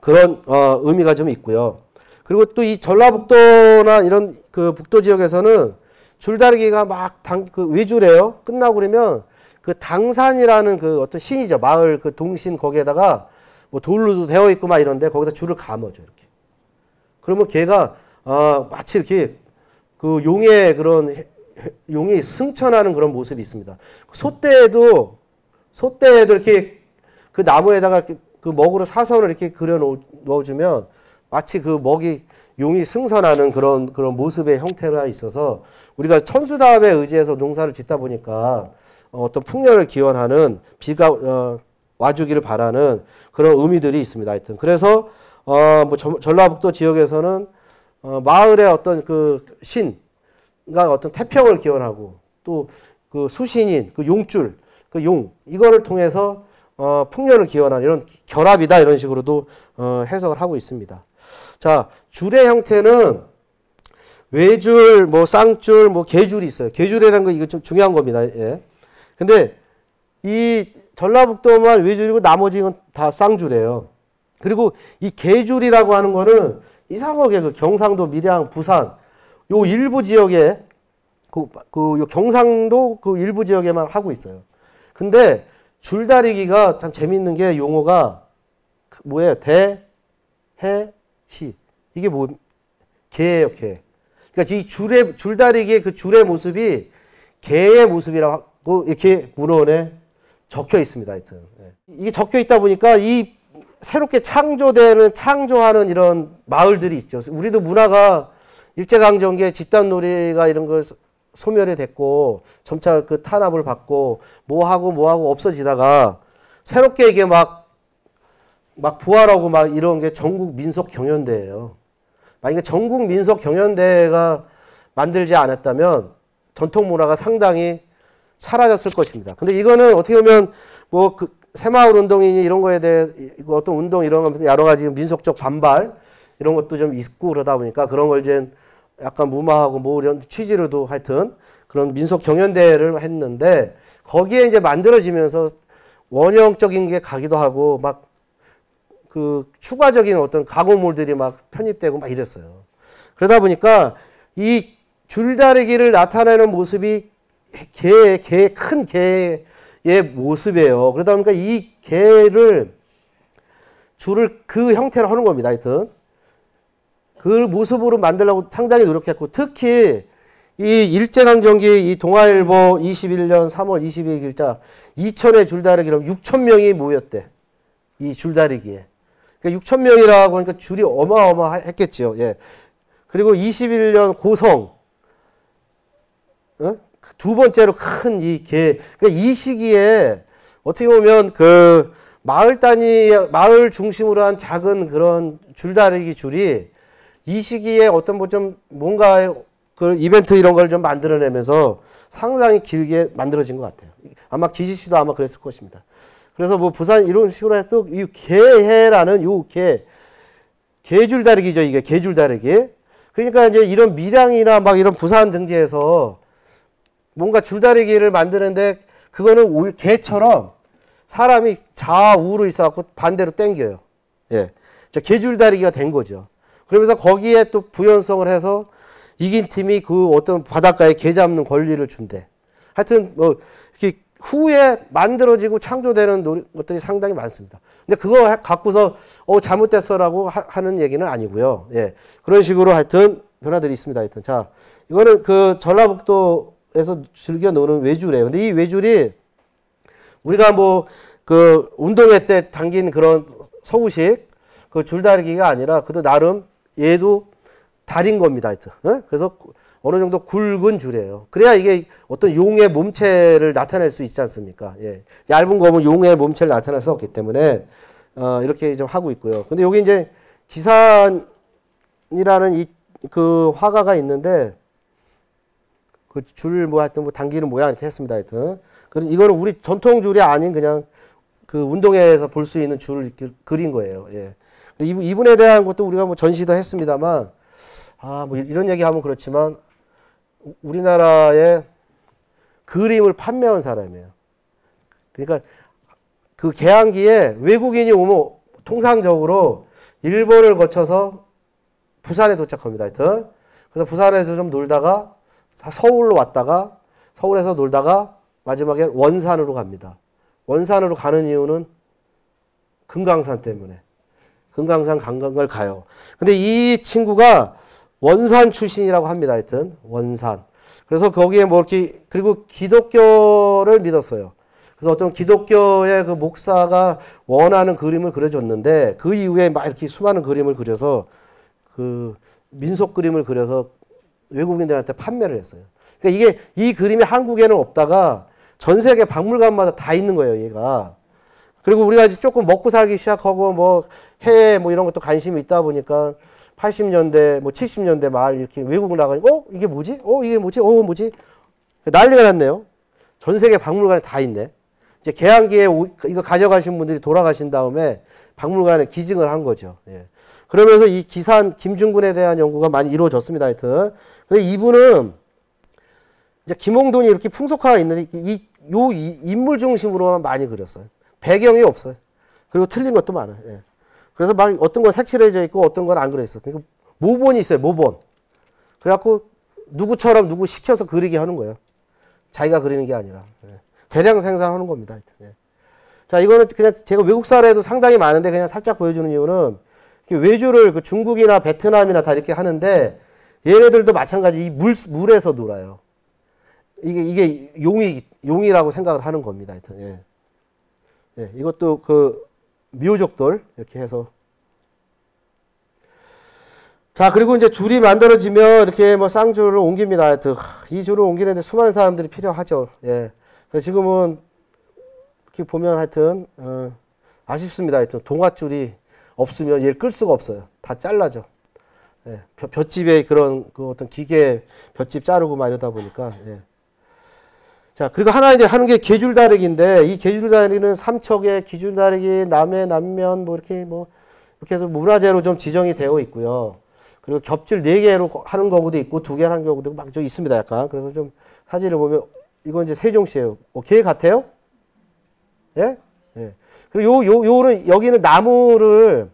그런 어, 의미가 좀 있고요. 그리고 또 이 전라북도나 이런 그 북도 지역에서는 줄다르기가막당그 위주래요. 끝나고 그러면 그 당산이라는 그 어떤 신이죠. 마을 그 동신 거기에다가 뭐 돌로도 되어 있고 막 이런데 거기다 줄을 감아줘 이렇게. 그러면 걔가 어, 마치 이렇게 그 용의 그런 용이 승천하는 그런 모습이 있습니다. 소떼에도 소떼에도 이렇게 그 나무에다가 그 먹으로 사선을 이렇게 그려 놓어주면 마치 그 먹이 용이 승선하는 그런 그런 모습의 형태가 있어서 우리가 천수다에 의지해서 농사를 짓다 보니까 어떤 풍년을 기원하는 비가 어, 와주기를 바라는 그런 의미들이 있습니다. 하여튼 그래서 어, 뭐 전, 라북도 지역에서는 어, 마을의 어떤 그신 가 어떤 태평을 기원하고 또 그 수신인 그 용줄 그 용 이거를 통해서 어, 풍년을 기원한 이런 결합이다 이런 식으로도 어, 해석을 하고 있습니다. 자 줄의 형태는 외줄 뭐 쌍줄 뭐 개줄이 있어요. 개줄이라는 거 이거 좀 중요한 겁니다. 예. 근데 이 전라북도만 외줄이고 나머지는 다 쌍줄이에요. 그리고 이 개줄이라고 하는 거는 이상하게 그 경상도 밀양 부산 요 일부 지역에 그, 그 경상도 그 일부 지역에만 하고 있어요. 근데 줄다리기가 참 재밌는 게 용어가 그 뭐예요? 대, 해, 시. 이게 뭐 개예요, 개. 그니까이 줄의 줄다리기의 그 줄의 모습이 개의 모습이라고 이렇게 문헌에 적혀 있습니다. 하여튼 예. 이게 적혀 있다 보니까 이 새롭게 창조되는 창조하는 이런 마을들이 있죠. 우리도 문화가 일제강점기에 집단놀이가 이런 걸 소멸이 됐고 점차 그 탄압을 받고 뭐하고 뭐하고 없어지다가 새롭게 이게 막, 막 부활하고 막 이런 게 전국 민속 경연대예요. 만약에 전국 민속 경연대회가 만들지 않았다면 전통 문화가 상당히 사라졌을 것입니다. 근데 이거는 어떻게 보면 뭐그 새마을 운동이니 이런 거에 대해 어떤 운동 이런 거면서 여러 가지 민속적 반발 이런 것도 좀 있고 그러다 보니까 그런 걸 이제 약간 무마하고 뭐 이런 취지로도 하여튼 그런 민속 경연대회를 했는데 거기에 이제 만들어지면서 원형적인 게 가기도 하고 막 그 추가적인 어떤 가공물들이 막 편입되고 막 이랬어요. 그러다 보니까 이 줄다리기를 나타내는 모습이 개, 개, 큰 개의 모습이에요. 그러다 보니까 이 개를 줄을 그 형태로 하는 겁니다. 하여튼. 그 모습으로 만들려고 상당히 노력했고 특히 이 일제강점기 이 동아일보 21년 3월 22일 글자 2천의 줄다리기로 6 0 0 0 명이 모였대. 이 줄다리기에. 그러니까 6 0 0 0 명이라고 하니까 줄이 어마어마했겠지요. 예. 그리고 21년 고성. 어? 두 번째로 큰 이 개. 그러니까 이 시기에 어떻게 보면 그 마을 단위, 마을 중심으로 한 작은 그런 줄다리기 줄이 이 시기에 어떤 뭐 좀 뭔가 그 이벤트 이런 걸 좀 만들어내면서 상당히 길게 만들어진 것 같아요. 아마 기지 씨도 아마 그랬을 것입니다. 그래서 뭐 부산 이런 식으로 해서 이 개해라는 요개 개줄다리기죠 이게 개줄다리기. 그러니까 이제 이런 밀양이나 막 이런 부산 등지에서 뭔가 줄다리기를 만드는데 그거는 개처럼 사람이 좌우로 있어갖고 반대로 땡겨요. 예, 개줄다리기가 된 거죠. 그러면서 거기에 또 부연성을 해서 이긴 팀이 그 어떤 바닷가에 개 잡는 권리를 준대. 하여튼 뭐 이렇게 후에 만들어지고 창조되는 노리 것들이 상당히 많습니다. 근데 그거 갖고서 어 잘못됐어라고 하, 는 얘기는 아니고요. 예. 그런 식으로 하여튼 변화들이 있습니다. 하여튼 자, 이거는 그 전라북도에서 즐겨 노는 외줄이에요. 근데 이 외줄이 우리가 뭐 그 운동회 때 당긴 그런 서구식 그 줄다리기가 아니라 그도 나름 얘도 달인 겁니다. 하여튼. 어? 그래서 어느 정도 굵은 줄이에요. 그래야 이게 어떤 용의 몸체를 나타낼 수 있지 않습니까? 예. 얇은 거면 용의 몸체를 나타낼 수 없기 때문에 어, 이렇게 좀 하고 있고요. 근데 여기 이제 기산이라는 이 그 화가가 있는데 그 줄 뭐 하여튼 뭐 당기는 모양 이렇게 했습니다. 하여튼 그럼 이거는 우리 전통 줄이 아닌 그냥 그 운동회에서 볼 수 있는 줄을 그린 거예요. 예. 이분에 대한 것도 우리가 뭐 전시도 했습니다만, 아, 뭐 이런 얘기 하면 그렇지만, 우리나라의 그림을 판매한 사람이에요. 그러니까 그 개항기에 외국인이 오면 통상적으로 일본을 거쳐서 부산에 도착합니다. 하여튼. 그래서 부산에서 좀 놀다가 서울로 왔다가 서울에서 놀다가 마지막에 원산으로 갑니다. 원산으로 가는 이유는 금강산 때문에. 금강산 관광을 가요. 근데 이 친구가 원산 출신이라고 합니다. 하여튼 원산. 그래서 거기에 뭐 이렇게 그리고 기독교를 믿었어요. 그래서 어떤 기독교의 그 목사가 원하는 그림을 그려줬는데 그 이후에 막 이렇게 수많은 그림을 그려서 그 민속 그림을 그려서 외국인들한테 판매를 했어요. 그러니까 이게 이 그림이 한국에는 없다가 전 세계 박물관마다 다 있는 거예요, 얘가. 그리고 우리가 이제 조금 먹고 살기 시작하고 뭐 해외 뭐 이런 것도 관심이 있다 보니까 80년대 뭐 70년대 말 이렇게 외국을 나가니까 어 이게 뭐지? 어 이게 뭐지? 어 뭐지? 난리가 났네요. 전 세계 박물관에 다 있네. 이제 개항기에 이거 가져가신 분들이 돌아가신 다음에 박물관에 기증을 한 거죠. 예. 그러면서 이 기산 김중근에 대한 연구가 많이 이루어졌습니다. 하여튼. 근데 이분은 이제 김홍돈이 이렇게 풍속화가 있는데 이, 요 인물 중심으로만 많이 그렸어요. 배경이 없어요. 그리고 틀린 것도 많아요. 예. 그래서 막 어떤 건 색칠해져 있고 어떤 건 안 그려 있어. 그러니까 모본이 있어요. 모본. 그래갖고 누구처럼 누구 시켜서 그리게 하는 거예요. 자기가 그리는 게 아니라 예. 대량 생산하는 겁니다. 하여튼, 예. 자 이거는 그냥 제가 외국 사례도 상당히 많은데 그냥 살짝 보여주는 이유는 외주를 그 중국이나 베트남이나 다 이렇게 하는데 얘네들도 마찬가지 이물 물에서 놀아요. 이게 이게 용이 용이라고 생각을 하는 겁니다. 하여튼, 예. 예, 이것도 그 미호족돌 이렇게 해서 자 그리고 이제 줄이 만들어지면 이렇게 뭐 쌍줄을 옮깁니다. 하여튼 이 줄을 옮기는데 수많은 사람들이 필요하죠. 예. 그래서 지금은 이렇게 보면 하여튼 어, 아쉽습니다. 하여튼 동아줄이 없으면 얘를 끌 수가 없어요. 다 잘라져. 예, 볏집에 그런 그 어떤 기계 볏집 자르고 막 이러다 보니까 예. 자, 그리고 하나 이제 하는 게 계줄 다르기인데이 계줄 다르기는 삼척의 기줄 다르기 남해, 남면 뭐 이렇게 뭐 이렇게 해서 문화재로 좀 지정이 되어 있고요. 그리고 겹질 네 개로 하는 경우도 있고 두 개 하는 경우도 막좀 있습니다. 약간. 그래서 좀 사진을 보면 이건 이제 세종시예요. 어, 케이 같아요? 예? 예. 그리고 요 요 요는 여기는 나무를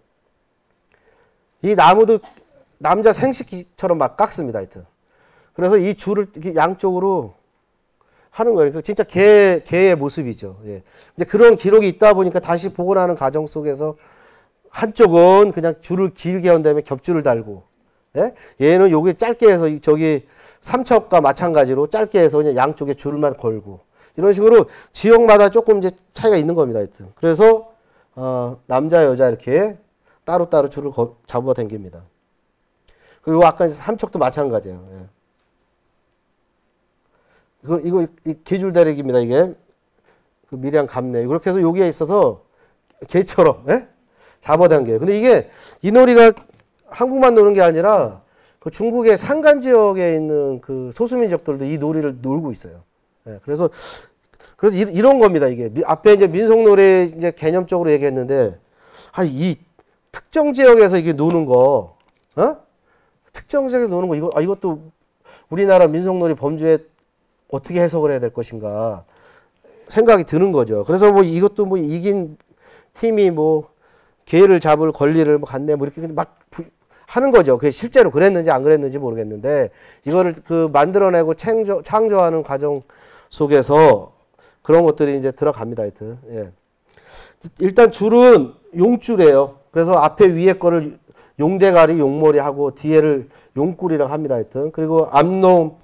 이 나무도 남자 생식기처럼 막 깎습니다. 하여튼. 그래서 이 줄을 이렇게 양쪽으로 하는 거예요. 진짜 개, 개의 모습이죠. 예. 이제 그런 기록이 있다 보니까 다시 복원하는 과정 속에서 한쪽은 그냥 줄을 길게 한 다음에 겹줄을 달고, 예? 얘는 요게 짧게 해서 저기 삼척과 마찬가지로 짧게 해서 그냥 양쪽에 줄만 걸고, 이런 식으로 지역마다 조금 이제 차이가 있는 겁니다. 하여튼. 그래서, 어, 남자, 여자 이렇게 따로따로 줄을 잡아 당깁니다. 그리고 아까 삼척도 마찬가지예요. 예. 이거, 이거 이 계줄다리기입니다, 이게. 그 미량 감내. 그렇게 해서 여기에 있어서 개처럼, 예? 잡아당겨요. 근데 이게 이 놀이가 한국만 노는 게 아니라 그 중국의 산간 지역에 있는 그 소수민족들도 이 놀이를 놀고 있어요. 예, 그래서, 그래서 이, 런 겁니다, 이게. 앞에 이제 민속놀이 이제 개념적으로 얘기했는데, 아, 이 특정 지역에서 이게 노는 거, 어? 특정 지역에서 노는 거, 이거, 아, 이것도 우리나라 민속놀이 범주에 어떻게 해석을 해야 될 것인가 생각이 드는 거죠. 그래서 뭐 이것도 뭐 이긴 팀이 뭐 기회를 잡을 권리를 뭐 갖네 뭐 이렇게 막 하는 거죠. 그게 실제로 그랬는지 안 그랬는지 모르겠는데 이거를 그 만들어내고 창조, 창조하는 과정 속에서 그런 것들이 이제 들어갑니다. 하여튼. 예. 일단 줄은 용줄이에요. 그래서 앞에 위에 거를 용대가리, 용머리 하고 뒤에를 용꿀이라고 합니다. 하여튼. 그리고 암놈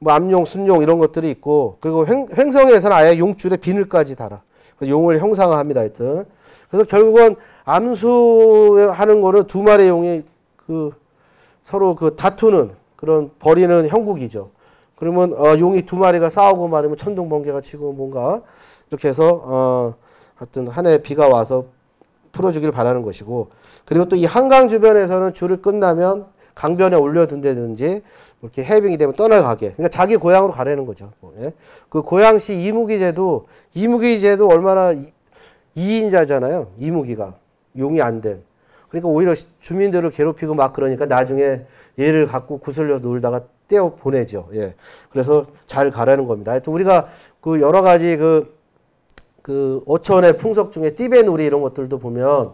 뭐 암용, 순용 이런 것들이 있고 그리고 횡, 성에서는 아예 용줄에 비늘까지 달아. 그래서 용을 형상화합니다. 하여튼. 그래서 결국은 암수하는 거는 두 마리 용이 그 서로 그 다투는 그런 버리는 형국이죠. 그러면 어, 용이 두 마리가 싸우고 말이면 천둥 번개가 치고 뭔가 이렇게 해서 어, 하여튼 한해 비가 와서 풀어주길 바라는 것이고 그리고 또 이 한강 주변에서는 줄을 끝나면 강변에 올려둔다든지 이렇게 해병이 되면 떠나가게. 그러니까 자기 고향으로 가려는 거죠. 뭐, 예? 그 고향시 이무기제도 이무기제도 얼마나 이인자잖아요. 이무기가 용이 안 된. 그러니까 오히려 주민들을 괴롭히고 막 그러니까 나중에 얘를 갖고 구슬려 놀다가 떼어 보내죠. 예. 그래서 잘 가라는 겁니다. 하여튼 우리가 그 여러 가지 그, 그 어촌의 풍속 중에 띠베놀이 이런 것들도 보면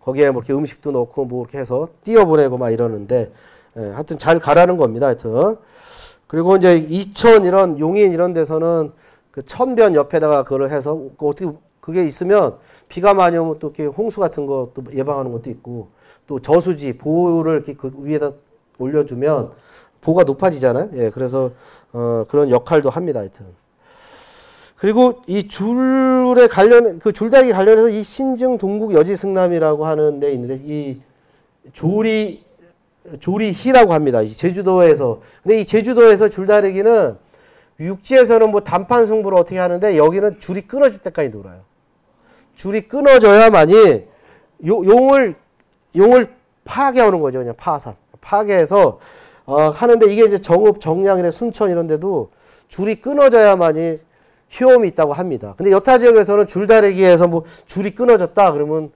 거기에 뭐 이렇게 음식도 넣고 뭐 이렇게 해서 띄어 보내고 막 이러는데 예, 하여튼 잘 가라는 겁니다. 하여튼. 그리고 이제 이천 이런 용인 이런 데서는 그 천변 옆에다가 그걸 해서 그 어떻게 그게 있으면 비가 많이 오면 또 이렇게 홍수 같은 것도 예방하는 것도 있고 또 저수지 보호를 이렇게 그 위에다 올려주면 보가 높아지잖아요. 예, 그래서 어, 그런 역할도 합니다. 하여튼. 그리고 이 줄에 관련 그 줄다기 관련해서 이 신증 동국 여지승람이라고 하는 데 있는데 이 조리 조리희라고 합니다. 제주도에서. 근데 이 제주도에서 줄다리기는 육지에서는 뭐 단판 승부를 어떻게 하는데 여기는 줄이 끊어질 때까지 놀아요. 줄이 끊어져야만이 요, 용을 용을 파괴하는 거죠. 그냥 파산. 파괴해서 어, 하는데 이게 이제 정읍, 정량이나 순천 이런 데도 줄이 끊어져야만이 효험이 있다고 합니다. 근데 여타 지역에서는 줄다리기에서 뭐 줄이 끊어졌다 그러면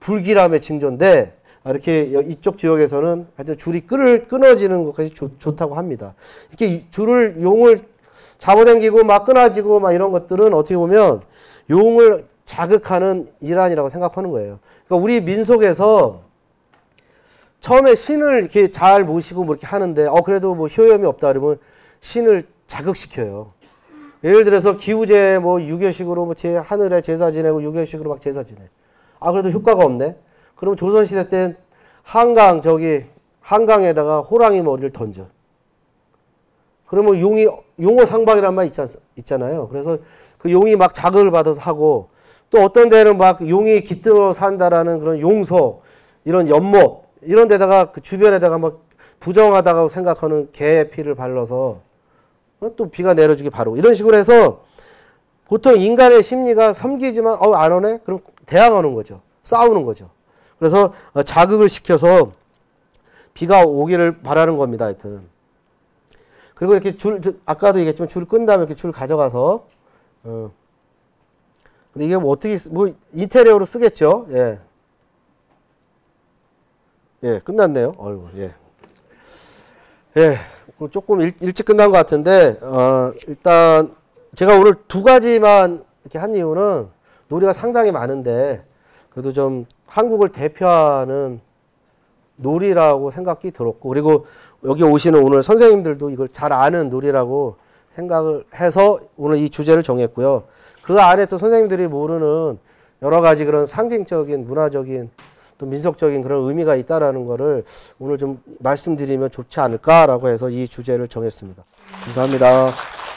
불길함의 징조인데 아, 이렇게 이쪽 지역에서는 하여튼 줄이 끊을, 끊어지는 것까지 좋, 좋다고 합니다. 이렇게 줄을 용을 잡아당기고 막 끊어지고 막 이런 것들은 어떻게 보면 용을 자극하는 일환이라고 생각하는 거예요. 그러니까 우리 민속에서 처음에 신을 이렇게 잘 모시고 뭐 이렇게 하는데 어 그래도 뭐 효염이 없다 그러면 신을 자극시켜요. 예를 들어서 기우제 뭐 유교식으로 뭐 제 하늘에 제사 지내고 유교식으로 막 제사 지내. 아 그래도 효과가 없네. 그럼 조선시대 땐 한강 저기 한강에다가 호랑이 머리를 던져. 그러면 용이 용어 상박이란 말 있잖아요. 그래서 그 용이 막 자극을 받아서 하고 또 어떤 데는 막 용이 깃들어 산다라는 그런 용서 이런 연못 이런 데다가 그 주변에다가 막 부정하다고 생각하는 개의 피를 발라서 어, 또 비가 내려주기 바로 이런 식으로 해서 보통 인간의 심리가 섬기지만 어안 오네 그럼 대항하는 거죠 싸우는 거죠 그래서 어, 자극을 시켜서 비가 오기를 바라는 겁니다. 하여튼. 그리고 이렇게 줄, 아까도 얘기했지만 줄 끈 다음에 이렇게 줄 가져가서, 어. 근데 이게 뭐 어떻게, 뭐 인테리어로 쓰겠죠? 예. 예, 끝났네요. 어이구, 예. 예, 뭐 조금 일, 일찍 끝난 것 같은데, 어, 일단 제가 오늘 두 가지만 이렇게 한 이유는 놀이가 상당히 많은데, 그래도 좀 한국을 대표하는 놀이라고 생각이 들었고 그리고 여기 오시는 오늘 선생님들도 이걸 잘 아는 놀이라고 생각을 해서 오늘 이 주제를 정했고요. 그 안에 또 선생님들이 모르는 여러 가지 그런 상징적인 문화적인 또 민속적인 그런 의미가 있다라는 거를 오늘 좀 말씀드리면 좋지 않을까라고 해서 이 주제를 정했습니다. 감사합니다.